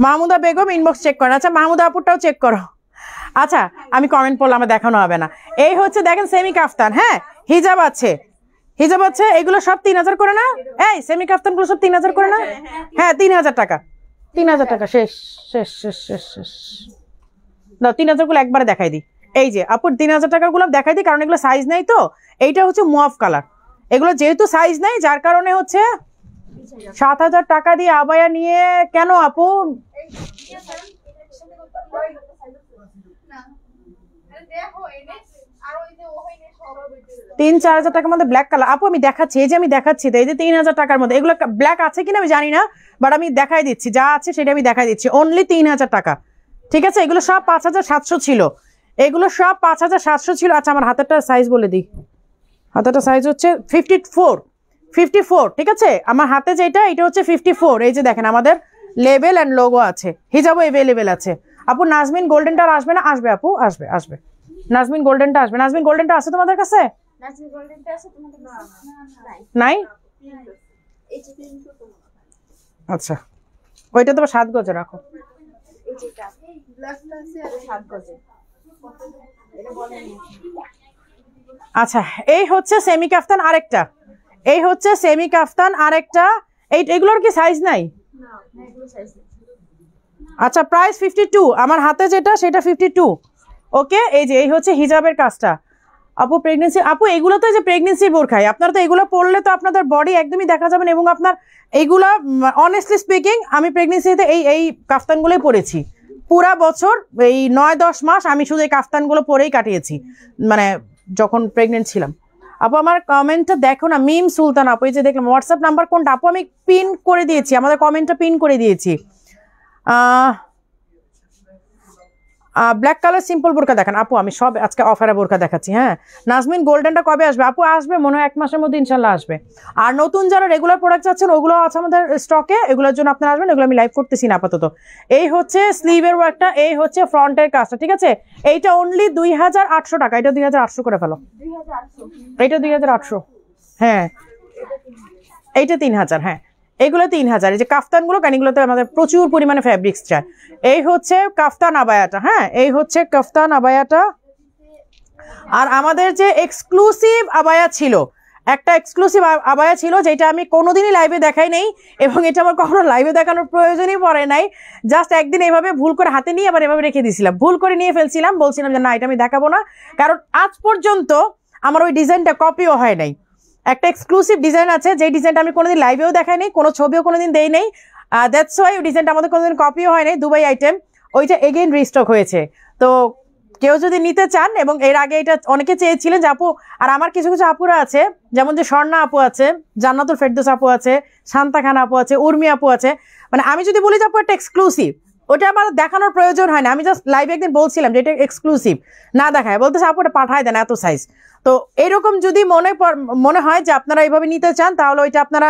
মাহমুদা বেগম ইনবক্স চেক করেন আচ্ছা মাহমুদা আপুরটাও চেক করো আচ্ছা আমি কমেন্ট পড়লে আমার দেখানো হবে না এই হচ্ছে দেখেন সেমি কাফতান হ্যাঁ হিজাব আছে হিজাব আছে এগুলো সব তিন হাজার করে না এই সেমি কাফতানগুলো সব তিন হাজার করে না হ্যাঁ।, হ্যাঁ তিন হাজার টাকা তিন হাজার টাকা শেষ শেষ শেষ শেষ শেষ না তিন হাজার গুলো একবারে দেখাই দিই এই যে আপুর তিন হাজার টাকার গুলো দেখাই দিই কারণ এগুলো সাইজ নাই তো এইটা হচ্ছে মুয়াফ কালার এগুলো যেহেতু সাইজ নাই যার কারণে হচ্ছে সাত হাজার টাকা দিয়ে আবায়া নিয়ে কেন আপু তিন চার হাজার টাকার মধ্যে ব্ল্যাক কালার আপু আমি দেখাচ্ছি এই যে আমি দেখাচ্ছি এই যে তিন হাজার টাকার মধ্যে এগুলো ব্ল্যাক আছে কিনা আমি জানি না বাট আমি দেখাই দিচ্ছি যা আছে সেটা আমি দেখাই দিচ্ছি অনলি তিন হাজার টাকা ঠিক আছে এগুলো সব পাঁচ হাজার সাতশো ছিল এগুলো সব পাঁচ হাজার সাতশো ছিল আচ্ছা আমার হাতেরটা সাইজ বলে দিই হাতেরটা সাইজ হচ্ছে ফিফটি ফোর ফিফটি ফোর ঠিক আছে আমার হাতে যেটা এটা হচ্ছে ফিফটি ফোর এই যে দেখেন আমাদের লেবেল অ্যান্ড লোগো আছে হিজাবও অ্যাভেলেবেল আছে আপু নাজমিন গোল্ডেনটা আসবে না আসবে আপু আসবে আসবে নাজমিন গোল্ডেনটা আসবে নাজমিন গোল্ডেনটা আছে তোমাদের কাছে নাই আচ্ছা ওইটা তোমার সাত গজে রাখো আচ্ছা এই হচ্ছে সেমি কাফতান আরেকটা এই হচ্ছে সেমি কাফতান আরেকটা এই এগুলোর কি সাইজ নাই আচ্ছা প্রাইস ফিফটি আমার হাতে যেটা সেটা ফিফটি ওকে এই যে এই হচ্ছে হিজাবের কাজটা আপু প্রেগনেন্সি আপু এগুলো তো যে প্রেগনেন্সি খাই আপনার তো এগুলো পড়লে তো আপনাদের বডি একদমই দেখা যাবেন এবং আপনার এইগুলো অনেস্টলি স্পিকিং আমি প্রেগনেন্সিতে এই এই কাফতানগুলোই পড়েছি পুরা বছর এই নয় দশ মাস আমি শুধু এই কাফতানগুলো পরেই কাটিয়েছি মানে যখন প্রেগনেন্ট ছিলাম আপু আমার কমেন্টটা দেখো না মিম সুলতান আপু এই যে দেখলাম হোয়াটসঅ্যাপ নাম্বার কোনটা আপু আমি পিন করে দিয়েছি আমাদের কমেন্টটা পিন করে দিয়েছি ব্ল্যাক কালার সিম্পল বোরকা দেখান আপু আমি সব আজকে অফারে বোরকা দেখাচ্ছি হ্যাঁ নাজমিন গোল্ডেনটা কবে আসবে আপু আসবে মনে হয় এক মাসের মধ্যে ইনশাল্লাহ আসবে আর নতুন যারা রেগুলার প্রোডাক্ট চাচ্ছেন ওগুলো আছে আমাদের স্টকে এগুলোর জন্য আপনারা আসবেন এগুলো আমি লাইভ করতেছি না আপাতত এই হচ্ছে স্লিভের ওয়ার্কটা এই হচ্ছে ফ্রন্টের কাজটা ঠিক আছে এইটা অনলি দুই টাকা এটা দুই করে ফেলো এইটা দুই হ্যাঁ এইটা তিন হাজার হ্যাঁ এগুলো তিন হাজার এই যে কাফতানগুলো কানিগুলোতে আমাদের প্রচুর পরিমাণে ফ্যাব্রিক্স চায় এই হচ্ছে কাফতান আবায়াটা হ্যাঁ এই হচ্ছে কাফতান আবায়াটা আর আমাদের যে এক্সক্লুসিভ আবায়া ছিল একটা এক্সক্লুসিভ আবায়া ছিল যেটা আমি কোনোদিনই লাইভে দেখাই নেই এবং এটা আমার কখনো লাইভে দেখানোর প্রয়োজনই পড়ে নাই জাস্ট একদিন এভাবে ভুল করে হাতে নিয়ে আবার এভাবে রেখে দিয়েছিলাম ভুল করে নিয়ে ফেলছিলাম বলছিলাম যে না এটা আমি দেখাবো না কারণ আজ পর্যন্ত আমার ওই ডিজাইনটা কপিও হয় নাই একটা এক্সক্লুসিভ ডিজাইন আছে যে ডিজাইনটা আমি কোনোদিন লাইভেও দেখাই নেই কোনো ছবিও কোনোদিন দেই নেই দ্যাটস ওয়াই ওই ডিজাইনটা আমাদের কোনোদিন কপিও হয় নাই দুবাই আইটেম ওইটা এগেইন রিস্টক হয়েছে তো কেউ যদি নিতে চান এবং এর আগে এটা অনেকে চেয়েছিলেন যে আপু আর আমার কিছু কিছু আপুরা আছে যেমন যে স্বর্ণা আপু আছে জান্নাতুল ফেরদোস আপু আছে শান্তা খান আপু আছে উর্মি আপু আছে মানে আমি যদি বলি যে আপু একটা এক্সক্লুসিভ ওটা আমার দেখানোর প্রয়োজন হয় না আমি জাস্ট লাইভে একদিন বলছিলাম যে এটা এক্সক্লুসিভ না দেখায় বলতেছে আপু ওটা পাঠায় দেন এত সাইজ তো এরকম যদি মনে মনে হয় যে আপনারা এইভাবে নিতে চান তাহলে ওইটা আপনারা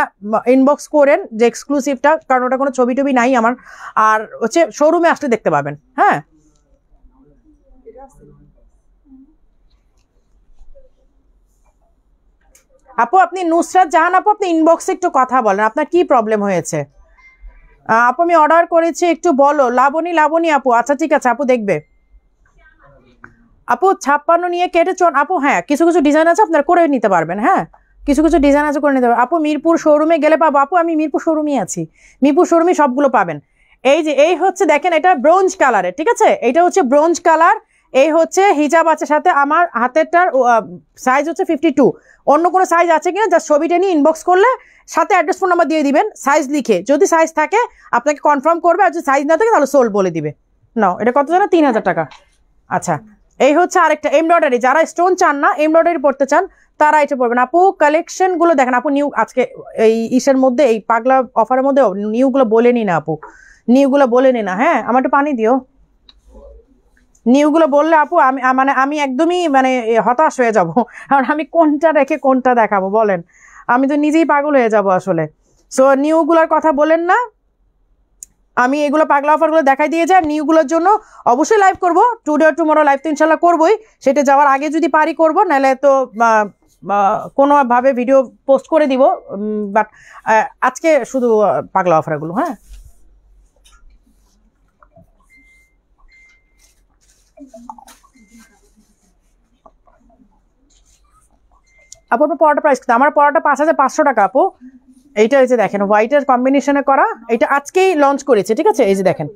ইনবক্স করেন যে এক্সক্লুসিভটা কারণ ওটা কোনো ছবি টবি নাই আমার আর হচ্ছে শোরুমে আসলে দেখতে পাবেন হ্যাঁ আপু আপনি নুসরাত জাহান আপু আপনি ইনবক্সে একটু কথা বলেন আপনার কি প্রবলেম হয়েছে আপু আমি অর্ডার করেছি একটু বলো লাবণী লাবণী আপু আচ্ছা ঠিক আছে আপু দেখবে আপু ছাপ্পান্ন নিয়ে কেটে চন আপু হ্যাঁ কিছু কিছু ডিজাইন আছে আপনারা করে নিতে পারবেন হ্যাঁ কিছু কিছু ডিজাইন আছে করে নিতে পারবেন আপু মিরপুর শোরুমে গেলে পাবো আপু আমি মিরপুর শোরুমই আছি মিরপুর শোরুমে সবগুলো পাবেন এই যে এই হচ্ছে দেখেন এটা ব্রোঞ্জ কালারের ঠিক আছে এটা হচ্ছে ব্রোঞ্জ কালার এই হচ্ছে হিজাব আছে সাথে আমার হাতেরটার সাইজ হচ্ছে ফিফটি টু অন্য কোনো সাইজ আছে কিনা যা ছবিটা নিয়ে ইনবক্স করলে সাথে অ্যাড্রেস ফোন নাম্বার দিয়ে দিবেন সাইজ লিখে যদি সাইজ থাকে আপনাকে কনফার্ম করবে আর যদি সাইজ না থাকে তাহলে সোল বলে দিবে নাও এটা কত জানা তিন হাজার টাকা আচ্ছা এই হচ্ছে আরেকটা এমব্রয়ডারি যারা স্টোন চান না এমব্রয়ডারি পড়তে চান তারা এটা পড়বেন আপু কালেকশনগুলো দেখেন আপু নিউ আজকে এই ইসের মধ্যে এই পাগলা অফারের মধ্যে নিউগুলো বলে নি না আপু নিউগুলো বলে নি না হ্যাঁ আমার একটু পানি দিও নিউগুলো বললে আপু আমি মানে আমি একদমই মানে হতাশ হয়ে যাব [laughs] কারণ আমি কোনটা রেখে কোনটা দেখাবো বলেন আমি তো নিজেই পাগল হয়ে যাব আসলে সো নিউগুলোর কথা বলেন না আমি এগুলো পাগলা অফারগুলো দেখাই দিয়ে যাই নিউগুলোর জন্য অবশ্যই লাইভ করব টুডে টু টুমোরো লাইভ তো ইনশাল্লাহ করবোই সেটা যাওয়ার আগে যদি পারি করব নাহলে তো কোনোভাবে ভিডিও পোস্ট করে দিব বাট আজকে শুধু পাগলা অফারগুলো হ্যাঁ আপু আপনার পরোটা প্রাইস আমার পরোটা পাঁচ হাজার পাঁচশো টাকা আপু এইটা এই যে দেখেন হোয়াইটের কম্বিনেশনে করা এটা আজকেই লঞ্চ করেছে ঠিক আছে এই যে দেখেন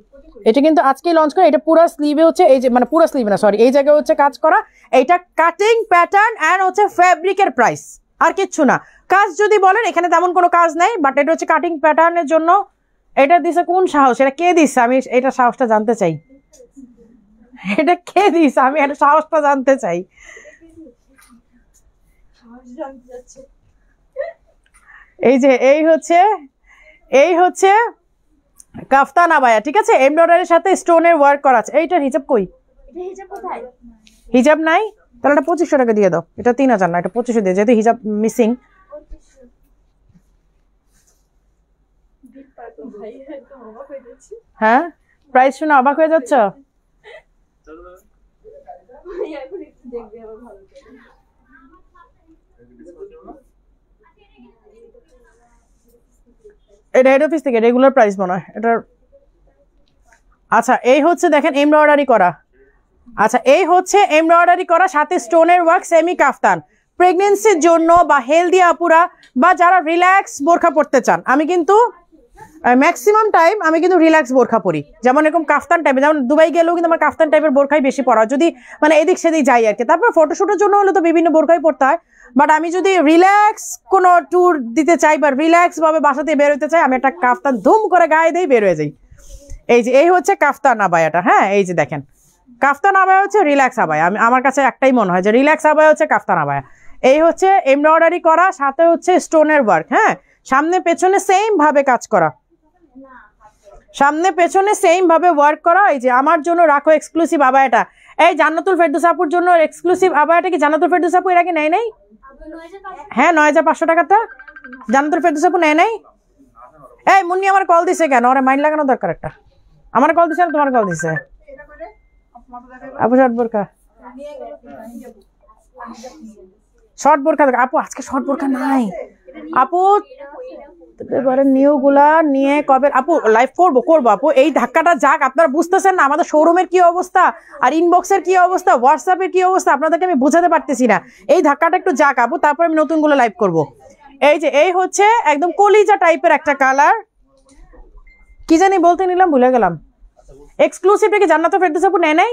এটা কিন্তু আজকেই লঞ্চ করে এটা পুরো স্লিভে হচ্ছে এই যে মানে পুরো স্লিভে না সরি এই জায়গায় হচ্ছে কাজ করা এটা কাটিং প্যাটার্ন অ্যান্ড হচ্ছে ফ্যাব্রিকের প্রাইস আর কিচ্ছু না কাজ যদি বলেন এখানে তেমন কোনো কাজ নাই বাট এটা হচ্ছে কাটিং প্যাটার্নের জন্য এটা দিছে কোন সাহস এটা কে দিচ্ছে আমি এটা সাহসটা জানতে চাই এটা কে দিস আমি এটা সাহসটা জানতে চাই এই যে এই হচ্ছে এই হচ্ছে কাফতানা বায়া ঠিক আছে এমব্রয়ডারির সাথে স্টোনের ওয়ার্ক করা আছে এইটার হিজাব কই হিজাব নাই তাহলে এটা পঁচিশশো টাকা দিয়ে দাও এটা তিন হাজার না এটা পঁচিশশো দিয়ে যেহেতু হিজাব মিসিং হ্যাঁ প্রাইস শুনে অবাক হয়ে যাচ্ছ এটা হেড অফিস থেকে রেগুলার প্রাইস মনে হয় এটার আচ্ছা এই হচ্ছে দেখেন এমব্রয়ডারি করা আচ্ছা এই হচ্ছে এমব্রয়ডারি করা সাথে স্টোনের ওয়ার্ক সেমি কাফতান প্রেগনেন্সির জন্য বা হেলদি আপুরা বা যারা রিল্যাক্স বোরখা পড়তে চান আমি কিন্তু ম্যাক্সিমাম টাইম আমি কিন্তু রিল্যাক্স বোরখা পরি যেমন এরকম কাফতান টাইপের যেমন দুবাই গেলেও কিন্তু আমার কাফতান টাইপের বোরখাই বেশি পরা যদি মানে এদিক সেদিক যাই আর কি তারপর ফটোশ্যুটের জন্য হলে তো বিভিন্ন বোরখাই পড়তে হয় বাট আমি যদি রিল্যাক্স কোনো ট্যুর দিতে চাই বা রিল্যাক্সভাবে বাসা থেকে বেরোতে চাই আমি একটা কাফতান ধুম করে গায়ে দিয়ে বেরোয় যাই এই যে এই হচ্ছে কাফতান আবায়াটা হ্যাঁ এই যে দেখেন কাফতান আবায়া হচ্ছে রিল্যাক্স আবায়া আমি আমার কাছে একটাই মনে হয় যে রিল্যাক্স আবায়া হচ্ছে কাফতান আবায়া এই হচ্ছে এমব্রয়ডারি করা সাথে হচ্ছে স্টোনের ওয়ার্ক হ্যাঁ সামনে পেছনে সেমভাবে কাজ করা সামনে পেছনে সেমভাবে ওয়ার্ক করা এই যে আমার জন্য রাখো এক্সক্লুসিভ আবায়াটা এই জান্নাতুল ফেরদুস আপুর জন্য এক্সক্লুসিভ আবায়াটা কি জান্নাতুল ফেরদুস আপু এর আগে নেয় নাই হ্যাঁ নয় হাজার পাঁচশো টাকাটা জানাতর ফেরদোস আপু নেয় নাই এই মুন্নি আমার কল দিছে কেন ওরে মাইন্ড লাগানো দরকার একটা আমার কল দিছে না তোমার কল দিছে আপু শর্ট বোরখা শর্ট বোরখা আপু আজকে শর্ট বোরখা নাই আপু এবারে নিউগুলা নিয়ে কবে আপু লাইভ করবো করবো আপু এই ধাক্কাটা যাক আপনারা বুঝতেছেন না আমাদের শোরুমের কি অবস্থা আর ইনবক্সের কি অবস্থা হোয়াটসঅ্যাপের কি অবস্থা আপনাদেরকে আমি বোঝাতে পারতেছি না এই ধাক্কাটা একটু যাক আপু তারপর আমি নতুনগুলো লাইভ করব। এই যে এই হচ্ছে একদম কলিজা টাইপের একটা কালার কি জানি বলতে নিলাম ভুলে গেলাম এক্সক্লুসিভ কি জান্নাত ফেরদোস আপু নেয় নাই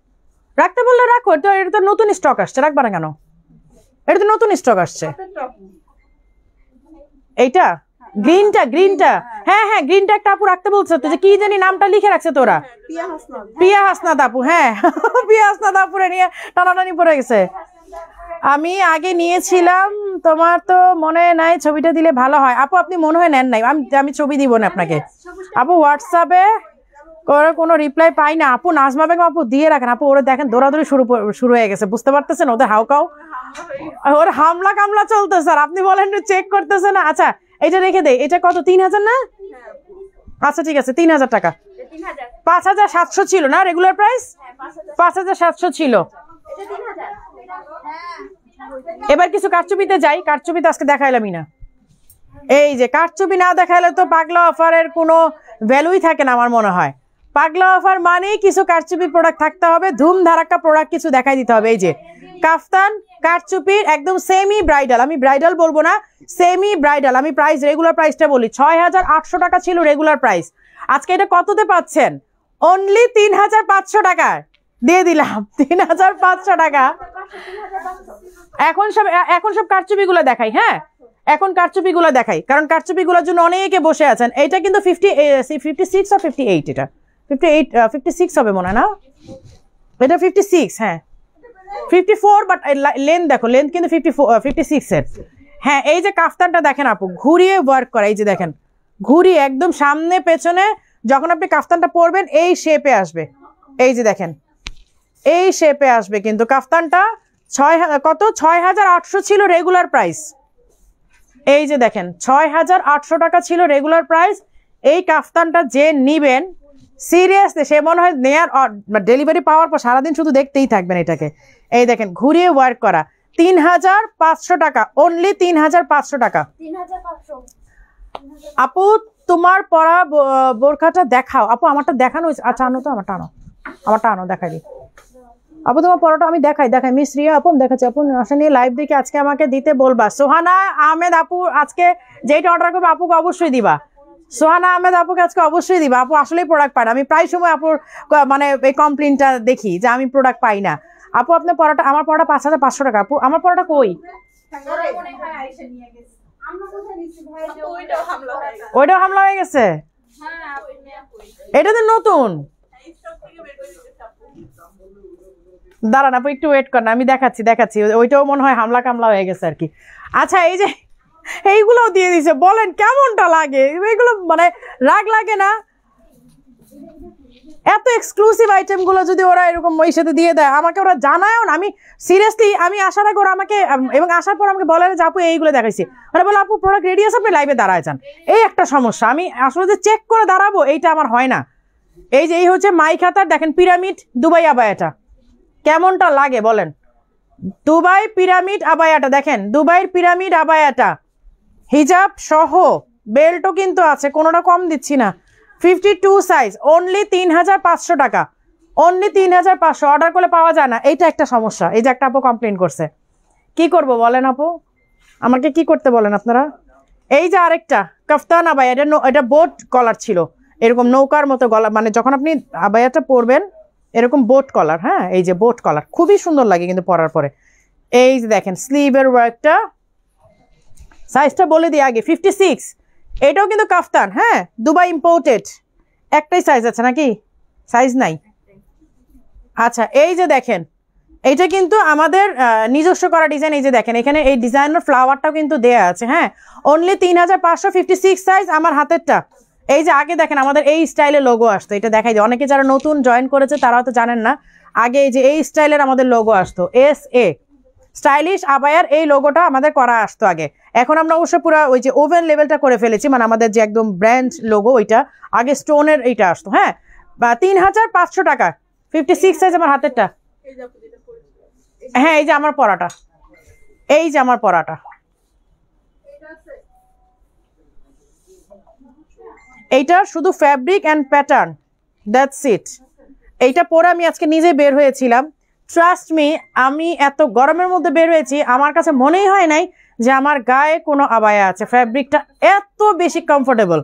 রাখতে বললে রাখো তো এটা তো নতুন স্টক আসছে রাখবা না কেন এটা তো নতুন স্টক আসছে এইটা গ্রিনটা হ্যাঁ, গ্রিনটা হ্যাঁ, হ্যাঁ হ্যাঁ গ্রিনটা হ্যাঁ, একটা আপু রাখতে বলছে তো যে কি জানি নামটা লিখে রাখছে তোরা প্রিয়া হাসনাদ আপু হ্যাঁ [laughs] প্রিয়া হাসনাদ আপুরে নিয়ে টানাটানি পড়ে গেছে আমি আগে নিয়েছিলাম তোমার তো মনে নাই ছবিটা দিলে ভালো হয় আপু আপনি মনে হয় নেন নাই আমি আমি ছবি দিব না আপনাকে আপু হোয়াটসঅ্যাপে ওরা কোনো রিপ্লাই পাই না আপু নাজমা বেগম আপু দিয়ে রাখেন আপু ওরা দেখেন দৌড়াদৌড়ি শুরু শুরু হয়ে গেছে বুঝতে পারতেছেন ওদের হাউকাও ওর হামলা কামলা চলতে স্যার আপনি বলেন চেক করতেছেন আচ্ছা এটা রেখে দে এটা কত তিন হাজার না আচ্ছা ঠিক আছে তিন হাজার টাকা পাঁচ হাজার সাতশো ছিল না রেগুলার প্রাইস পাঁচ হাজার সাতশো ছিল এবার কিছু কারচুপিতে যাই কারচুপিতে আজকে দেখাইলামই না এই যে কারচুপি না দেখাইলে তো পাগলা অফারের কোনো ভ্যালুই থাকে না আমার মনে হয় পাগলা অফার মানেই কিছু কারচুপি প্রোডাক্ট থাকতে হবে ধুম ধারাক্কা প্রোডাক্ট কিছু দেখাই দিতে হবে এই যে কাফতান কারচুপির একদম সেমি ব্রাইডাল আমি ব্রাইডাল বলবো না সেমি ব্রাইডাল আমি প্রাইস রেগুলার প্রাইসটা বলি ছয় হাজার আটশো টাকা ছিল রেগুলার প্রাইস আজকে এটা কততে পাচ্ছেন অনলি তিন হাজার পাঁচশো টাকা দিয়ে দিলাম তিন হাজার পাঁচশো টাকা এখন সব এখন সব কারচুপিগুলো দেখাই হ্যাঁ এখন কারচুপিগুলো দেখাই কারণ কারচুপিগুলোর জন্য অনেকে বসে আছেন এটা কিন্তু ফিফটি ফিফটি সিক্স আর ফিফটি এইট এটা ফিফটি এইট ফিফটি সিক্স হবে মনে না এটা ফিফটি সিক্স হ্যাঁ ফিফটি ফোর বাট লেন্থ দেখো লেন্থ কিন্তু ফিফটি ফোর ফিফটি সিক্সের হ্যাঁ এই যে কাফতানটা দেখেন আপু ঘুরিয়ে ওয়ার্ক করে এই যে দেখেন ঘুরিয়ে একদম সামনে পেছনে যখন আপনি কাফতানটা পরবেন এই শেপে আসবে এই যে দেখেন এই শেপে আসবে কিন্তু কাফতানটা ছয় কত ছয় হাজার আটশো ছিল রেগুলার প্রাইস এই যে দেখেন ছয় হাজার আটশো টাকা ছিল রেগুলার প্রাইস এই কাফতানটা যে নিবেন সিরিয়াসলি সে মনে হয় নেয়ার ডেলিভারি পাওয়ার পর সারাদিন শুধু দেখতেই থাকবেন এটাকে এই দেখেন ঘুরিয়ে ওয়ার্ক করা তিন হাজার পাঁচশো টাকা অনলি তিন হাজার পাঁচশো টাকা আপু তোমার পড়া বোরখাটা দেখাও আপু আমারটা দেখানো হয়েছে আচ্ছা আনো তো আমার টানো আমার টানো দেখাই দিই আপু তোমার পরোটা আমি দেখাই দেখাই মিস রিয়া আপু দেখাচ্ছি আপু আসা নিয়ে লাইভ দেখে আজকে আমাকে দিতে বলবা সোহানা আহমেদ আপু আজকে যেটা অর্ডার করবে আপুকে অবশ্যই দিবা সোহানা আহমেদ আপু আজকে অবশ্যই দিব আপু আসলেই প্রোডাক্ট পান আমি প্রায় সময় আপুর মানে এই কমপ্লেনটা দেখি যে আমি প্রোডাক্ট পাই না আপু আপনার পড়াটা আমার পড়াটা পাঁচ হাজার পাঁচশো টাকা আপু আমার পড়াটা কই ওইটাও হামলা হয়ে গেছে এটা তো নতুন দাঁড়ান আপু একটু ওয়েট করেন আমি দেখাচ্ছি দেখাচ্ছি ওইটাও মনে হয় হামলা কামলা হয়ে গেছে আর কি আচ্ছা এই যে এইগুলোও দিয়ে দিছে বলেন কেমনটা লাগে এগুলো মানে রাগ লাগে না এত এক্সক্লুসিভ আইটেমগুলো যদি ওরা এরকম ওই সাথে দিয়ে দেয় আমাকে ওরা জানায়ও না আমি সিরিয়াসলি আমি আসার আগে ওরা আমাকে এবং আসার পর আমাকে বলে যে আপু এইগুলো দেখাইছি ওরা বলে আপু প্রোডাক্ট রেডি আছে আপনি লাইভে দাঁড়ায় যান এই একটা সমস্যা আমি আসলে যে চেক করে দাঁড়াবো এইটা আমার হয় না এই যে এই হচ্ছে মাই খাতার দেখেন পিরামিড দুবাই আবায়াটা কেমনটা লাগে বলেন দুবাই পিরামিড আবায়াটা দেখেন দুবাইয়ের পিরামিড আবায়াটা হিজাব সহ বেল্টও কিন্তু আছে কোনোটা কম দিচ্ছি না ফিফটি টু সাইজ অনলি তিন হাজার পাঁচশো টাকা অনলি তিন হাজার পাঁচশো অর্ডার করলে পাওয়া যায় না এইটা একটা সমস্যা এই যে একটা আপু কমপ্লেন করছে কি করব বলেন আপু আমাকে কি করতে বলেন আপনারা এই যে আরেকটা কাফতান ভাই এটা এটা বোট কলার ছিল এরকম নৌকার মতো গলা মানে যখন আপনি আবায়াটা পরবেন এরকম বোট কলার হ্যাঁ এই যে বোট কলার খুবই সুন্দর লাগে কিন্তু পরার পরে এই যে দেখেন স্লিভের ওয়ার্কটা সাইজটা বলে দিই আগে ফিফটি সিক্স এটাও কিন্তু কাফতান হ্যাঁ দুবাই ইম্পোর্টেড একটাই সাইজ আছে নাকি সাইজ নাই আচ্ছা এই যে দেখেন এটা কিন্তু আমাদের নিজস্ব করা ডিজাইন এই যে দেখেন এখানে এই ডিজাইনের ফ্লাওয়ারটাও কিন্তু দেয়া আছে হ্যাঁ অনলি তিন সাইজ আমার হাতেরটা এই যে আগে দেখেন আমাদের এই স্টাইলে লোগো আসতো এটা দেখাই যায় অনেকে যারা নতুন জয়েন করেছে তারাও তো জানেন না আগে এই যে এই স্টাইলের আমাদের লোগো আসতো এস এ স্টাইলিশ আবায়ার এই লোগোটা আমাদের করা আসতো আগে এখন আমরা অবশ্য পুরো ওই যে ওভেন লেভেলটা করে ফেলেছি মানে আমাদের যে একদম ব্র্যান্ড লোগো ওইটা আগে স্টোনের এইটা আসতো হ্যাঁ বা তিন হাজার পাঁচশো টাকা ফিফটি সিক্স সাইজ আমার হাতেরটা হ্যাঁ এই যে আমার পরাটা এই যে আমার পরাটা এইটা শুধু fabric and pattern that's it এইটা পরে আমি আজকে নিজে বের হয়েছিলাম ট্রাস্ট মি আমি এত গরমের মধ্যে বের হয়েছি আমার কাছে মনেই হয় নাই যে আমার গায়ে কোনো আবায়া আছে ফ্যাব্রিকটা এত বেশি কমফোর্টেবল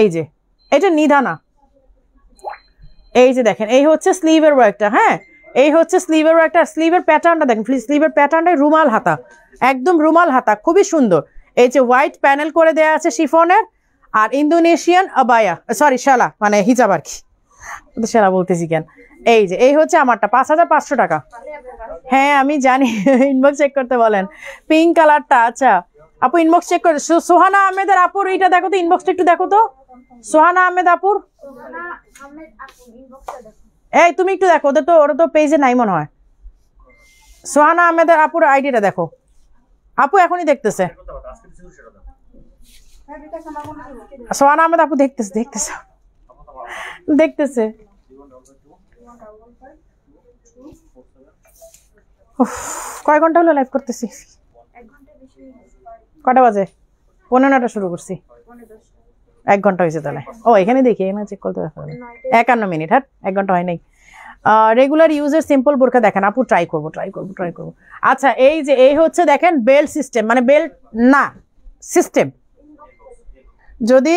এই যে এটা নিধানা এই যে দেখেন এই হচ্ছে স্লিভের ওয়ার্কটা হ্যাঁ এই হচ্ছে স্লিভের ওয়ার্কটা স্লিভের প্যাটার্নটা দেখেন স্লিভের প্যাটার্নটা রুমাল হাতা একদম রুমাল হাতা খুবই সুন্দর এই যে হোয়াইট প্যানেল করে দেয়া আছে শিফনের আর ইন্দোনেশিয়ান আবায়া সরি শালা মানে হিজাব আর কি শালা বলতেছি কেন এই যে এই হচ্ছে আমারটা পাঁচ হাজার পাঁচশো টাকা হ্যাঁ আমি জানি ইনবক্স [laughs] চেক করতে বলেন পিঙ্ক কালারটা আচ্ছা আপু ইনবক্স চেক করে সোহানা আহমেদের আপুর এইটা দেখো তো ইনবক্সটা একটু দেখো তো সোহানা আহমেদ আপুর এই তুমি একটু দেখো ওদের তো ওরা তো পেজে নাই মনে হয় সোহানা আহমেদের আপুর আইডিটা দেখো আপু এখনই দেখতেছে সোহানা আহমেদ আপু দেখতেছে দেখতেছে দেখতেছে কয় ঘন্টা হলো লাইভ করতেছি কটা বাজে পনেরোটা শুরু করছি এক ঘন্টা হয়েছে তাহলে ও এখানে দেখি এখানে চেক করতে যাবে একান্ন মিনিট হ্যাঁ এক ঘন্টা হয় নাই রেগুলার ইউজের সিম্পল বোরখা দেখেন আপু ট্রাই করবো ট্রাই করবো ট্রাই করবো আচ্ছা এই যে এই হচ্ছে দেখেন বেল্ট সিস্টেম মানে বেল্ট না সিস্টেম যদি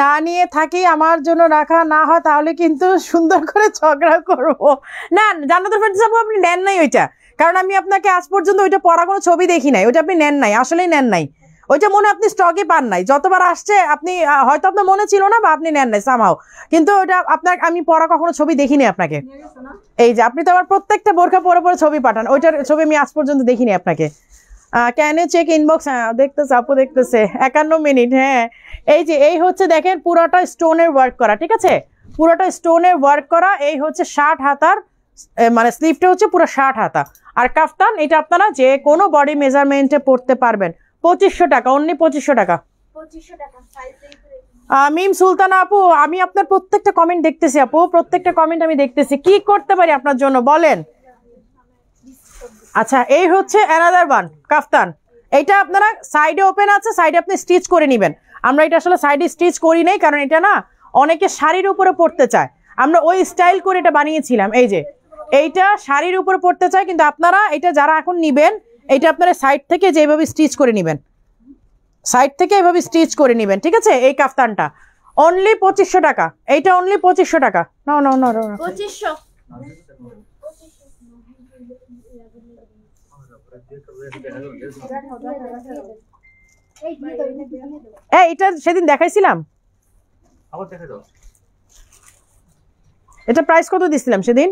না নিয়ে থাকি আমার জন্য রাখা না হয় তাহলে কিন্তু সুন্দর করে ঝগড়া করবো না তো ফ্রেন্ড যাবো আপনি নেন নাই ওইটা কারণ আমি আপনাকে আজ পর্যন্ত ওইটা পড়া কোনো ছবি দেখি নাই ওইটা আপনি নেন নাই আসলেই নেন নাই ওইটা মনে আপনি স্টকে পান নাই যতবার আসছে আপনি হয়তো আপনার মনে ছিল না বা আপনি নেন নাই সামাও কিন্তু ওটা আপনার আমি পড়া কখনো ছবি দেখিনি আপনাকে এই যে আপনি তো আমার প্রত্যেকটা বোরখা পরে পরে ছবি পাঠান ওইটার ছবি আমি আজ পর্যন্ত দেখিনি আপনাকে ক্যানে চেক ইনবক্স হ্যাঁ দেখতেছে আপু দেখতেছে একান্ন মিনিট হ্যাঁ এই যে এই হচ্ছে দেখেন পুরোটা স্টোনের ওয়ার্ক করা ঠিক আছে পুরোটা স্টোনের ওয়ার্ক করা এই হচ্ছে ষাট হাতার মানে স্লিপটা হচ্ছে পুরো ষাট হাতা আর কাফতান এটা আপনারা যে কোনো বডি মেজারমেন্টে পড়তে পারবেন পঁচিশশো টাকা অনলি পঁচিশশো টাকা মিম সুলতান আপু আমি আপনার প্রত্যেকটা কমেন্ট দেখতেছি আপু প্রত্যেকটা কমেন্ট আমি দেখতেছি কি করতে পারি আপনার জন্য বলেন আচ্ছা এই হচ্ছে অ্যানাদার ওয়ান কাফতান এটা আপনারা সাইডে ওপেন আছে সাইডে আপনি স্টিচ করে নেবেন আমরা এটা আসলে সাইডে স্টিচ করি নাই কারণ এটা না অনেকে শাড়ির উপরে পড়তে চায় আমরা ওই স্টাইল করে এটা বানিয়েছিলাম এই যে এইটা শাড়ির উপর পড়তে চায় কিন্তু আপনারা এটা যারা এখন নিবেন এটা আপনারা সাইড থেকে যেভাবে স্টিচ করে নেবেন সাইড থেকে এভাবে স্টিচ করে নেবেন ঠিক আছে এই কাফতানটা অনলি পঁচিশশো টাকা এইটা অনলি পঁচিশশো টাকা না না না পঁচিশশো এটা সেদিন দেখাইছিলাম এটা প্রাইস কত দিছিলাম সেদিন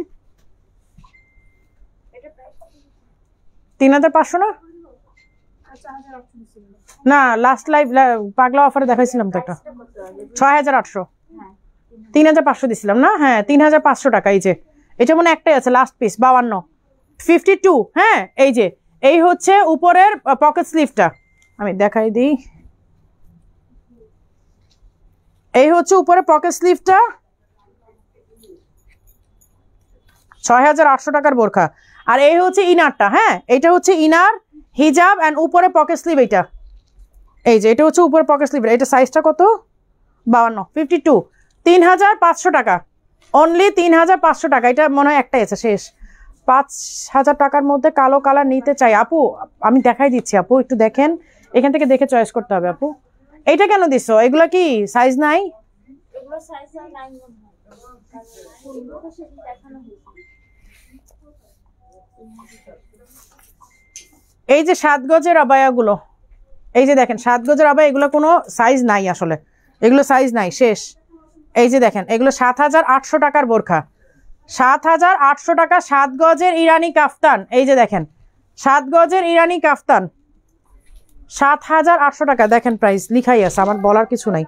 তিন হাজার পাঁচশো না না লাস্ট লাইভ পাগলা অফারে দেখাইছিলাম তো একটা ছয় হাজার আটশো তিন হাজার পাঁচশো দিছিলাম না হ্যাঁ তিন হাজার পাঁচশো টাকা এই যে এটা মনে একটাই আছে লাস্ট পিস বাউান্ন ফিফটি টু হ্যাঁ এই যে এই হচ্ছে উপরের পকেট স্লিভটা আমি দেখাই দিই এই হচ্ছে উপরের পকেট স্লিভটা ছয় হাজার আটশো টাকার বোরখা আর এই হচ্ছে ইনারটা হ্যাঁ এটা হচ্ছে ইনার হিজাব অ্যান্ড উপরে পকেট স্লিভ এটা এই যে এটা হচ্ছে উপরে পকেট স্লিভ এটা সাইজটা কত বাউান্ন ফিফটি টু তিন হাজার পাঁচশো টাকা অনলি তিন হাজার পাঁচশো টাকা এটা মনে হয় একটাই আছে শেষ পাঁচ হাজার টাকার মধ্যে কালো কালার নিতে চাই আপু আমি দেখাই দিচ্ছি আপু একটু দেখেন এখান থেকে দেখে চয়েস করতে হবে আপু এইটা কেন দিস এগুলো কি সাইজ নাই এই যে সাত গজের আবায়াগুলো এই যে দেখেন সাত গজের আবায় এগুলো কোনো সাইজ নাই আসলে এগুলো সাইজ নাই শেষ এই যে দেখেন এগুলো সাত হাজার আটশো টাকার বোরখা সাত হাজার আটশো টাকা সাত গজের ইরানি কাফতান এই যে দেখেন সাত গজের ইরানি কাফতান সাত হাজার আটশো টাকা দেখেন প্রাইস লিখাই আছে আমার বলার কিছু নাই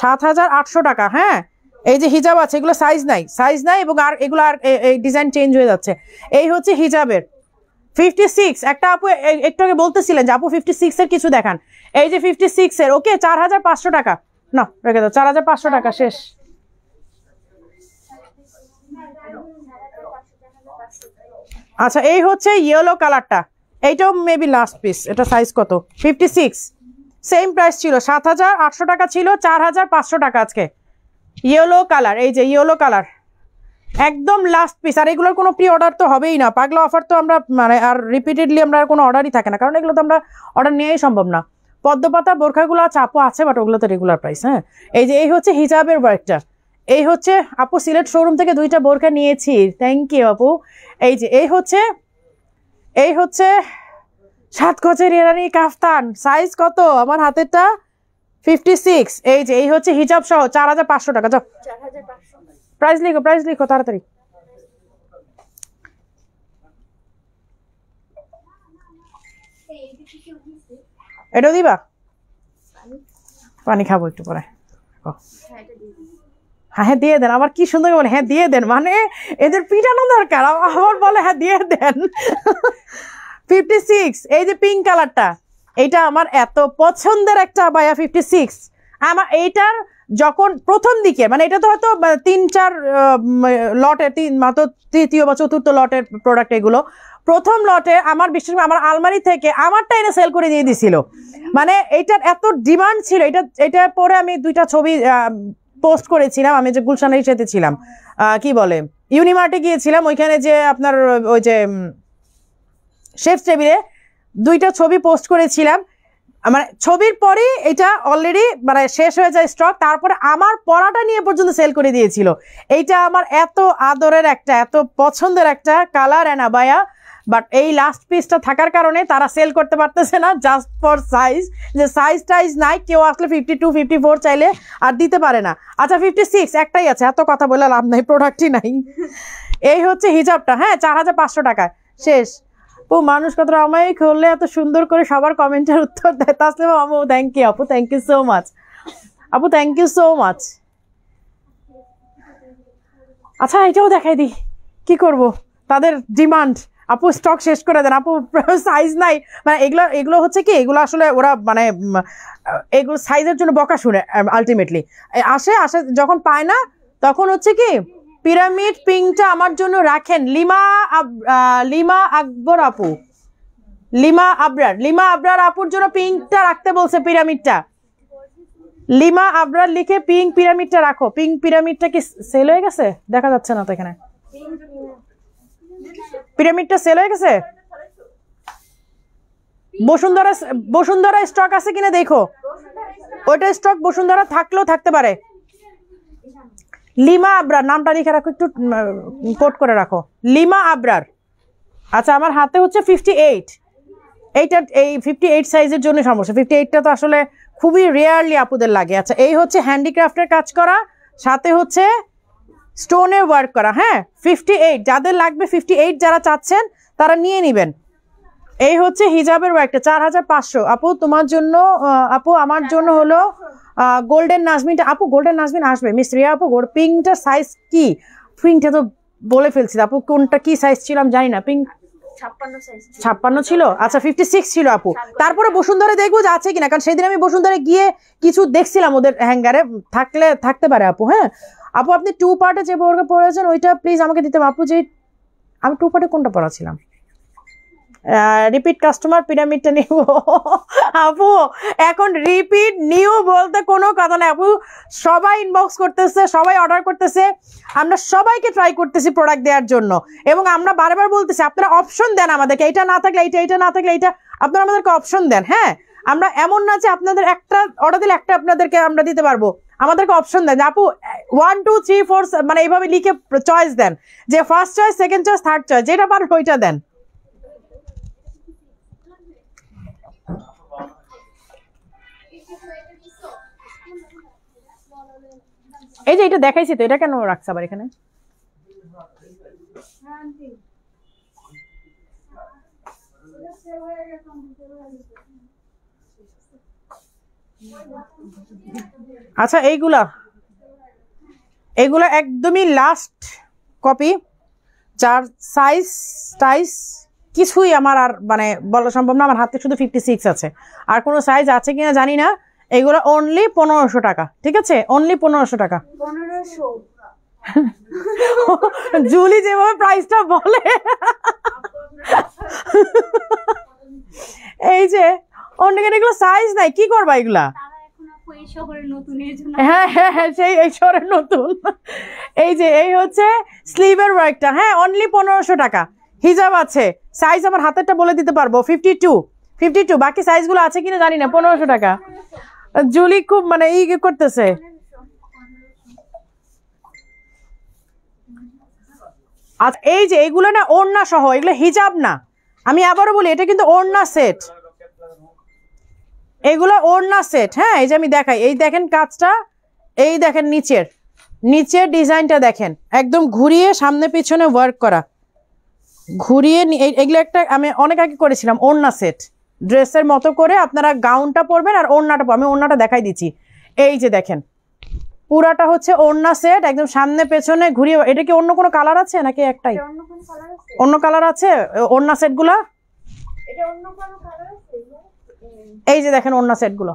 সাত হাজার আটশো টাকা হ্যাঁ এই যে হিজাব আছে এগুলো সাইজ নাই সাইজ নাই এবং আর এগুলো আর এই ডিজাইন চেঞ্জ হয়ে যাচ্ছে এই হচ্ছে হিজাবের ফিফটি সিক্স একটা আপু একটু আগে বলতেছিলেন যে আপু ফিফটি সিক্সের কিছু দেখান এই যে ফিফটি সিক্সের ওকে চার হাজার পাঁচশো টাকা না রেখে দাও চার হাজার পাঁচশো টাকা শেষ আচ্ছা এই হচ্ছে ইয়েলো কালারটা এইটাও মেবি লাস্ট পিস এটা সাইজ কত ফিফটি সিক্স সেম প্রাইস ছিল সাত হাজার আটশো টাকা ছিল চার হাজার পাঁচশো টাকা আজকে ইয়েলো কালার এই যে ইয়েলো কালার একদম লাস্ট পিস আর এগুলোর কোনো প্রি অর্ডার তো হবেই না পাগলা অফার তো আমরা মানে আর রিপিটেডলি আমরা আর কোনো অর্ডারই থাকে না কারণ এগুলো তো আমরা অর্ডার নেওয়াই সম্ভব না পদ্মপাতা বোরখাগুলো চাপও আছে বাট ওগুলো তো রেগুলার প্রাইস হ্যাঁ এই যে এই হচ্ছে হিজাবের ওয়ার্কটা এই হচ্ছে আপু সিলেট শোরুম থেকে দুইটা বোরখা নিয়েছি থ্যাংক ইউ আপু এই যে এই হচ্ছে এই হচ্ছে সাত গজের এরানি কাফতান সাইজ কত আমার হাতেরটা ফিফটি সিক্স এই যে এই হচ্ছে হিজাব সহ চার হাজার পাঁচশো টাকা যাও প্রাইস লিখো প্রাইস লিখো তাড়াতাড়ি এটাও দিবা পানি খাবো একটু পরে হ্যাঁ হ্যাঁ দিয়ে দেন আবার কি সুন্দর বলে হ্যাঁ দিয়ে দেন মানে এদের পিটানো দরকার আবার বলে হ্যাঁ দিয়ে দেন ফিফটি [laughs] সিক্স এই যে পিঙ্ক কালারটা এটা আমার এত পছন্দের একটা বায়া ফিফটি সিক্স আমার এইটার যখন প্রথম দিকে মানে এটা তো হয়তো তিন চার লটের তিন মাত্র তৃতীয় বা চতুর্থ লটের প্রোডাক্ট এগুলো প্রথম লটে আমার বিশেষ করে আমার আলমারি থেকে আমারটা এনে সেল করে দিয়ে দিছিল মানে এইটার এত ডিমান্ড ছিল এটা এটা পরে আমি দুইটা ছবি পোস্ট করেছিলাম আমি যে গুলশানের সাথে ছিলাম কি বলে ইউনিমার্টে গিয়েছিলাম ওইখানে যে আপনার ওই যে শেফ টেবিলে দুইটা ছবি পোস্ট করেছিলাম আমার ছবির পরে এটা অলরেডি মানে শেষ হয়ে যায় স্টক তারপরে আমার পড়াটা নিয়ে পর্যন্ত সেল করে দিয়েছিল এইটা আমার এত আদরের একটা এত পছন্দের একটা কালার অ্যান্ড আবায়া বাট এই লাস্ট পিসটা থাকার কারণে তারা সেল করতে পারতেছে না জাস্ট ফর সাইজ যে সাইজ টাইজ নাই কেউ আসলে ফিফটি টু ফিফটি ফোর চাইলে আর দিতে পারে না আচ্ছা ফিফটি সিক্স একটাই আছে এত কথা বলে লাভ নাই প্রোডাক্টই নাই এই হচ্ছে হিজাবটা হ্যাঁ চার হাজার পাঁচশো টাকা শেষ আপু মানুষ কত আমায় খুললে এত সুন্দর করে সবার কমেন্টের উত্তর দেয় তাসলিমা আমু থ্যাংক ইউ আপু থ্যাংক ইউ সো মাচ আপু থ্যাংক ইউ সো মাচ আচ্ছা এটাও দেখাই দিই কি করব তাদের ডিমান্ড আপু স্টক শেষ করে দেন আপু সাইজ নাই মানে এগুলো এগুলো হচ্ছে কি এগুলো আসলে ওরা মানে এগুলো সাইজের জন্য বকা শুনে আলটিমেটলি আসে আসে যখন পায় না তখন হচ্ছে কি পিরামিড পিংটা আমার জন্য রাখেন লিমা লিমা আকবর আপু লিমা আবরার লিমা আবরার আপুর জন্য পিঙ্কটা রাখতে বলছে পিরামিডটা লিমা আবরার লিখে পিঙ্ক পিরামিডটা রাখো পিঙ্ক পিরামিডটা কি সেল হয়ে গেছে দেখা যাচ্ছে না তো এখানে পিরামিডটা সেল হয়ে গেছে বসুন্ধরা বসুন্ধরা স্টক আছে কিনা দেখো ওইটা স্টক বসুন্ধরা থাকলেও থাকতে পারে লিমা আব্রার নামটা লিখে রাখো একটু কোট করে রাখো লিমা আব্রার আচ্ছা আমার হাতে হচ্ছে ফিফটি এইট এইটা এই ফিফটি এইট সাইজের জন্য সমস্যা ফিফটি এইটটা তো আসলে খুবই রেয়ারলি আপুদের লাগে আচ্ছা এই হচ্ছে হ্যান্ডিক্রাফ্টের কাজ করা সাথে হচ্ছে স্টোনে ওয়ার্ক করা হ্যাঁ ফিফটি এইট যাদের লাগবে ফিফটি এইট যারা চাচ্ছেন তারা নিয়ে নেবেন এই হচ্ছে হিজাবের ওয়ার্কটা চার হাজার পাঁচশো আপু তোমার জন্য আপু আমার জন্য হলো গোল্ডেন নাজমিনটা আপু গোল্ডেন নাজমিন আসবে মিস রিয়া আপু পিঙ্কটা সাইজ কি পিঙ্কটা তো বলে ফেলছি আপু কোনটা কি সাইজ ছিল আমি জানি না পিঙ্ক ছাপ্পান্ন ছিল আচ্ছা ফিফটি সিক্স ছিল আপু তারপরে বসুন্ধরে দেখবো যে আছে কিনা কারণ সেদিন আমি বসুন্ধরে গিয়ে কিছু দেখছিলাম ওদের হ্যাঙ্গারে থাকলে থাকতে পারে আপু হ্যাঁ আপু আপনি টু পার্টে যে বোরকা পড়েছেন ওইটা প্লিজ আমাকে দিতে আপু যে আমি টু পার্টে কোনটা পড়াছিলাম রিপিট কাস্টমার পিরামিডটা নিব আপু এখন রিপিট নিউ বলতে কোনো কথা নেই আপু সবাই ইনবক্স করতেছে সবাই অর্ডার করতেছে আমরা সবাইকে ট্রাই করতেছি প্রোডাক্ট দেওয়ার জন্য এবং আমরা বারবার বলতেছি আপনারা অপশন দেন আমাদেরকে এটা না থাকলে এটা এটা না থাকলে এটা আপনারা আমাদেরকে অপশন দেন হ্যাঁ আমরা এমন না যে আপনাদের একটা অর্ডার দিলে একটা আপনাদেরকে আমরা দিতে পারবো আমাদেরকে অপশন দেন আপু ওয়ান টু থ্রি ফোর মানে এইভাবে লিখে চয়েস দেন যে first choice second choice third choice যেটা পারবো ওইটা দেন এই যে এটা দেখাইছি তো এটা কেন রাখছে আবার এখানে আচ্ছা এইগুলা এইগুলা একদমই লাস্ট কপি যার সাইজ টাইজ কিছুই আমার আর মানে বলা সম্ভব না আমার হাতে শুধু ফিফটি সিক্স আছে আর কোনো সাইজ আছে কিনা জানি না এগুলো অনলি পনেরোশো টাকা ঠিক আছে অনলি পনেরোশো টাকা জুলি যেভাবে প্রাইসটা বলে এই যে অনেকে এগুলো সাইজ নাই কি করবা এগুলা হ্যাঁ হ্যাঁ হ্যাঁ সেই এই নতুন এই যে এই হচ্ছে স্লিভের ওয়ার্কটা হ্যাঁ অনলি পনেরোশো টাকা হিজাব আছে সাইজ আমার হাতেরটা বলে দিতে পারবো ফিফটি টু ফিফটি টু বাকি সাইজগুলো আছে কিনা জানি না পনেরোশো টাকা জুলি খুব মানে ই করতেছে আচ্ছা এই যে এইগুলো না ওড়না সহ এগুলো হিজাব না আমি আবারও বলি এটা কিন্তু ওড়না সেট এগুলো ওড়না সেট হ্যাঁ এই যে আমি দেখাই এই দেখেন কাজটা এই দেখেন নিচের নিচের ডিজাইনটা দেখেন একদম ঘুরিয়ে সামনে পিছনে ওয়ার্ক করা ঘুরিয়ে এগুলো একটা আমি অনেক আগে করেছিলাম ওড়না সেট ড্রেসের মতো করে আপনারা গাউনটা পরবেন আর ওড়নাটা আমি ওড়নাটা দেখাই দিচ্ছি এই যে দেখেন পুরাটা হচ্ছে ওড়না সেট একদম সামনে পেছনে ঘুরিয়ে এটা কি অন্য কোনো কালার আছে নাকি একটাই অন্য কালার আছে ওড়না সেটগুলা এই যে দেখেন ওড়না সেটগুলো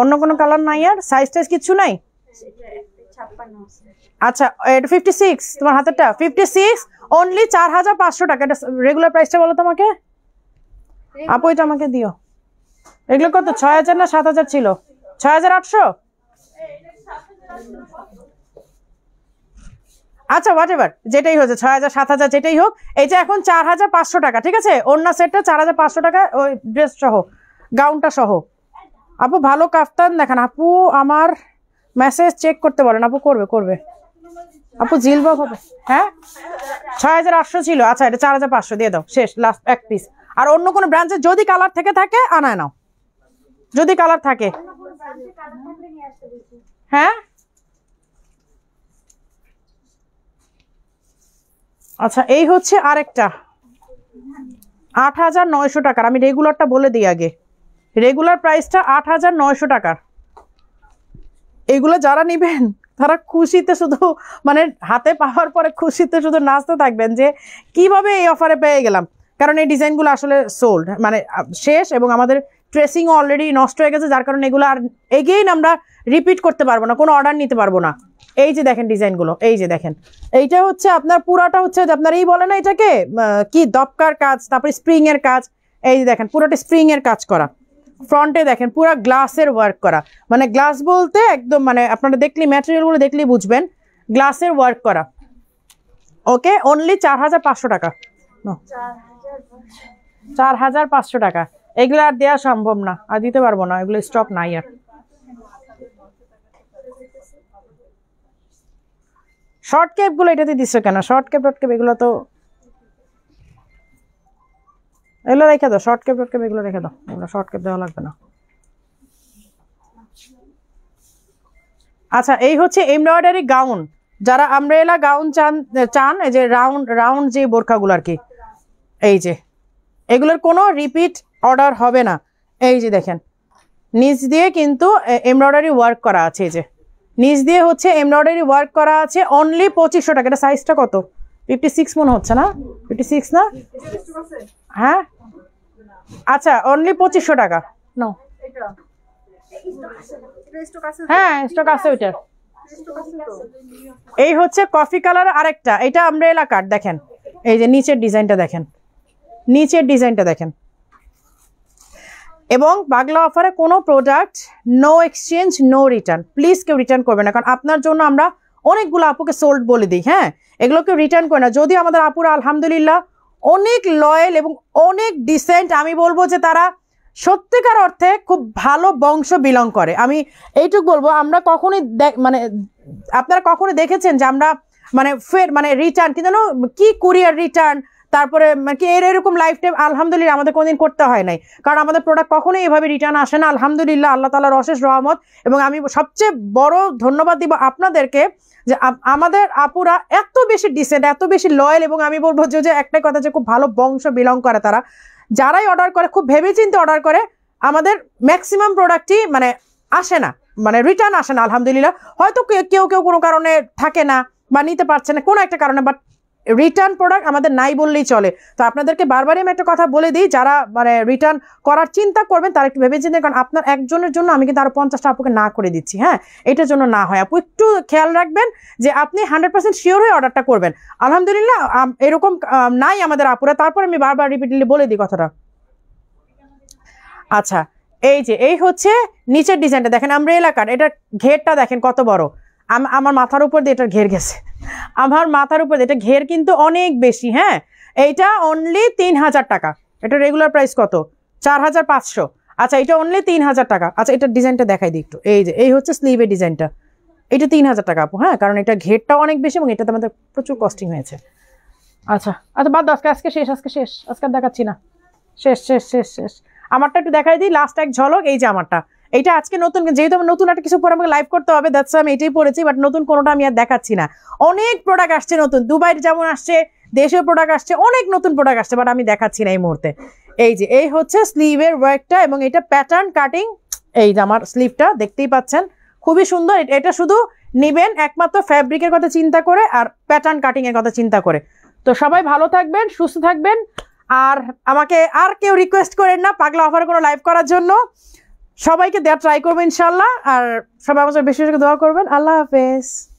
অন্য কোনো কালার নাই আর সাইজ টাইজ কিছু নাই আচ্ছা এটা ফিফটি সিক্স তোমার হাতেরটা ফিফটি সিক্স অনলি চার হাজার পাঁচশো টাকা এটা রেগুলার প্রাইসটা বলো তোমাকে আপু এটা আমাকে দিও এগুলো কত ছয় হাজার না সাত হাজার ছিল ছয় হাজার আটশো আচ্ছা হোয়াট এভার যেটাই হচ্ছে ছয় হাজার সাত হাজার যেটাই হোক এই যে এখন চার হাজার পাঁচশো টাকা ঠিক আছে অন্য সেটটা চার হাজার পাঁচশো টাকা ওই ড্রেস সহ গাউনটা সহ আপু ভালো কাফতান দেখেন আপু আমার মেসেজ চেক করতে বলেন আপু করবে করবে আপু জিলবা কত হ্যাঁ ছয় হাজার আটশো ছিল আচ্ছা এটা চার হাজার পাঁচশো দিয়ে দাও শেষ লাস্ট এক পিস আর অন্য কোনো ব্রাঞ্চে যদি কালার থেকে থাকে আনায় নাও যদি কালার থাকে হ্যাঁ আচ্ছা এই হচ্ছে আরেকটা আট হাজার নয়শো টাকার আমি রেগুলারটা বলে দিই আগে রেগুলার প্রাইসটা আট হাজার নয়শো টাকার এগুলো যারা নিবেন তারা খুশিতে শুধু মানে হাতে পাওয়ার পরে খুশিতে শুধু নাচতে থাকবেন যে কিভাবে এই অফারে পেয়ে গেলাম কারণ এই ডিজাইনগুলো আসলে সোল্ড মানে শেষ এবং আমাদের ট্রেসিংও অলরেডি নষ্ট হয়ে গেছে যার কারণে এগুলো আর এগেইন আমরা রিপিট করতে পারবো না কোনো অর্ডার নিতে পারবো না এই যে দেখেন ডিজাইনগুলো এই যে দেখেন এইটা হচ্ছে আপনার পুরাটা হচ্ছে আপনার এই বলে না এটাকে কি দপকার কাজ তারপরে স্প্রিংয়ের কাজ এই যে দেখেন পুরোটা স্প্রিংয়ের কাজ করা ফ্রন্টে দেখেন পুরো গ্লাসের ওয়ার্ক করা মানে গ্লাস বলতে একদম মানে আপনারা দেখলি ম্যাটেরিয়ালগুলো দেখলি বুঝবেন গ্লাসের ওয়ার্ক করা ওকে অনলি চার হাজার পাঁচশো টাকা চার হাজার পাঁচশো টাকা এগুলো আর দেওয়া সম্ভব না আর দিতে পারবো না এগুলো স্টক নাই আর শর্ট গুলো এটাতে দিচ্ছ কেন শর্ট ক্যাপ টট ক্যাপ এগুলো তো এগুলো রেখে দাও শর্ট ক্যাপ টট ক্যাপ এগুলো রেখে দাও এগুলো শর্ট ক্যাপ দেওয়া লাগবে না আচ্ছা এই হচ্ছে এমব্রয়ডারি গাউন যারা আমব্রেলা গাউন চান চান এই যে রাউন্ড রাউন্ড যে বোরখাগুলো আর কি এই যে এগুলোর কোনো রিপিট অর্ডার হবে না এই যে দেখেন নিচ দিয়ে কিন্তু এমব্রয়ডারি ওয়ার্ক করা আছে এই যে নিচ দিয়ে হচ্ছে এমব্রয়ডারি ওয়ার্ক করা আছে অনলি পঁচিশশো টাকা এটা সাইজটা কত ফিফটি সিক্স মনে হচ্ছে না ফিফটি সিক্স না হ্যাঁ আচ্ছা অনলি পঁচিশশো টাকা ন হ্যাঁ স্টক আছে ওইটার এই হচ্ছে কফি কালার আরেকটা এটা আমরা এলাকার দেখেন এই যে নিচের ডিজাইনটা দেখেন নিচের ডিজাইনটা দেখেন এবং বাংলা অফারে কোনো product no exchange no return please কেউ রিটার্ন করবে না কারণ আপনার জন্য আমরা অনেকগুলো আপুকে সোল্ড বলে দিই হ্যাঁ কেউ রিটার্ন করে না যদি আমাদের আপুরা আলহামদুলিল্লাহ অনেক লয়েল এবং অনেক ডিসেন্ট আমি বলবো যে তারা সত্যিকার অর্থে খুব ভালো বংশ বিলং করে আমি এইটুক বলবো আমরা কখনই মানে আপনারা কখনো দেখেছেন যে আমরা মানে ফের মানে রিটার্ন কিন্তু কি কুরিয়ার রিটার্ন তারপরে মানে কি এর এরকম লাইফ টাইম আলহামদুলিল্লাহ আমাদের কোনোদিন করতে হয় নাই কারণ আমাদের প্রোডাক্ট কখনোই এভাবে রিটার্ন আসে না আলহামদুলিল্লাহ আল্লাহ তালার অশেষ রহমত এবং আমি সবচেয়ে বড় ধন্যবাদ দিব আপনাদেরকে যে আমাদের আপুরা এত বেশি ডিসেন্ট এত বেশি লয়াল এবং আমি বলবো যে একটাই কথা যে খুব ভালো বংশ বিলং করে তারা যারাই অর্ডার করে খুব ভেবেচিন্তে অর্ডার করে আমাদের ম্যাক্সিমাম প্রোডাক্টই মানে আসে না মানে রিটার্ন আসে না আলহামদুলিল্লাহ হয়তো কেউ কেউ কোনো কারণে থাকে না বা নিতে পারছে না কোনো একটা কারণে বাট রিটার্ন প্রোডাক্ট আমাদের নাই বললেই চলে তো আপনাদেরকে বারবারই আমি একটা কথা বলে দিই যারা মানে রিটার্ন করার চিন্তা করবেন তারা একটু ভেবে চিন্তা কারণ আপনার একজনের জন্য আমি কিন্তু আরও পঞ্চাশটা আপুকে না করে দিচ্ছি হ্যাঁ এটার জন্য না হয় আপু একটু খেয়াল রাখবেন যে আপনি হান্ড্রেড পার্সেন্ট শিওর হয়ে অর্ডারটা করবেন আলহামদুলিল্লাহ এরকম নাই আমাদের আপুরা তারপর আমি বারবার রিপিটলি বলে দিই কথাটা আচ্ছা এই যে এই হচ্ছে নিচের ডিজাইনটা দেখেন আমরা এলাকার এটা ঘেরটা দেখেন কত বড় আমার মাথার উপর দিয়ে এটার ঘের গেছে আমার মাথার উপর দিয়ে এটা ঘের কিন্তু অনেক বেশি হ্যাঁ এইটা অনলি তিন হাজার টাকা এটা রেগুলার প্রাইস কত চার হাজার পাঁচশো আচ্ছা এটা অনলি তিন হাজার টাকা আচ্ছা এটার ডিজাইনটা দেখাই দিই একটু এই যে এই হচ্ছে স্লিভের ডিজাইনটা এটা তিন হাজার টাকা আপু হ্যাঁ কারণ এটা ঘেরটাও অনেক বেশি এবং এটাতে আমাদের প্রচুর কস্টিং হয়েছে আচ্ছা আচ্ছা বাদ আজকে আজকে শেষ আজকে শেষ আজকে দেখাচ্ছি না শেষ শেষ শেষ শেষ আমারটা একটু দেখাই দিই লাস্ট এক ঝলক এই যে আমারটা এটা আজকে নতুন যেহেতু আমি নতুন একটা কিছু পরে আমাকে লাইভ করতে হবে দ্যাটস আমি এটাই পড়েছি বাট নতুন কোনোটা আমি আর দেখাচ্ছি না অনেক প্রোডাক্ট আসছে নতুন দুবাইয়ের যেমন আসছে দেশীয় প্রোডাক্ট আসছে অনেক নতুন প্রোডাক্ট আসছে বাট আমি দেখাচ্ছি না এই মুহূর্তে এই যে এই হচ্ছে স্লিভের ওয়ার্কটা এবং এটা প্যাটার্ন কাটিং এই যে আমার স্লিভটা দেখতেই পাচ্ছেন খুবই সুন্দর এটা শুধু নেবেন একমাত্র ফ্যাব্রিকের কথা চিন্তা করে আর প্যাটার্ন কাটিংয়ের কথা চিন্তা করে তো সবাই ভালো থাকবেন সুস্থ থাকবেন আর আমাকে আর কেউ রিকোয়েস্ট করেন না পাগলা অফার কোনো লাইভ করার জন্য সবাইকে দেওয়া ট্রাই করবো ইনশাল্লাহ আর সবাই আমাদের বেশি বেশি দোয়া করবেন আল্লাহ হাফেজ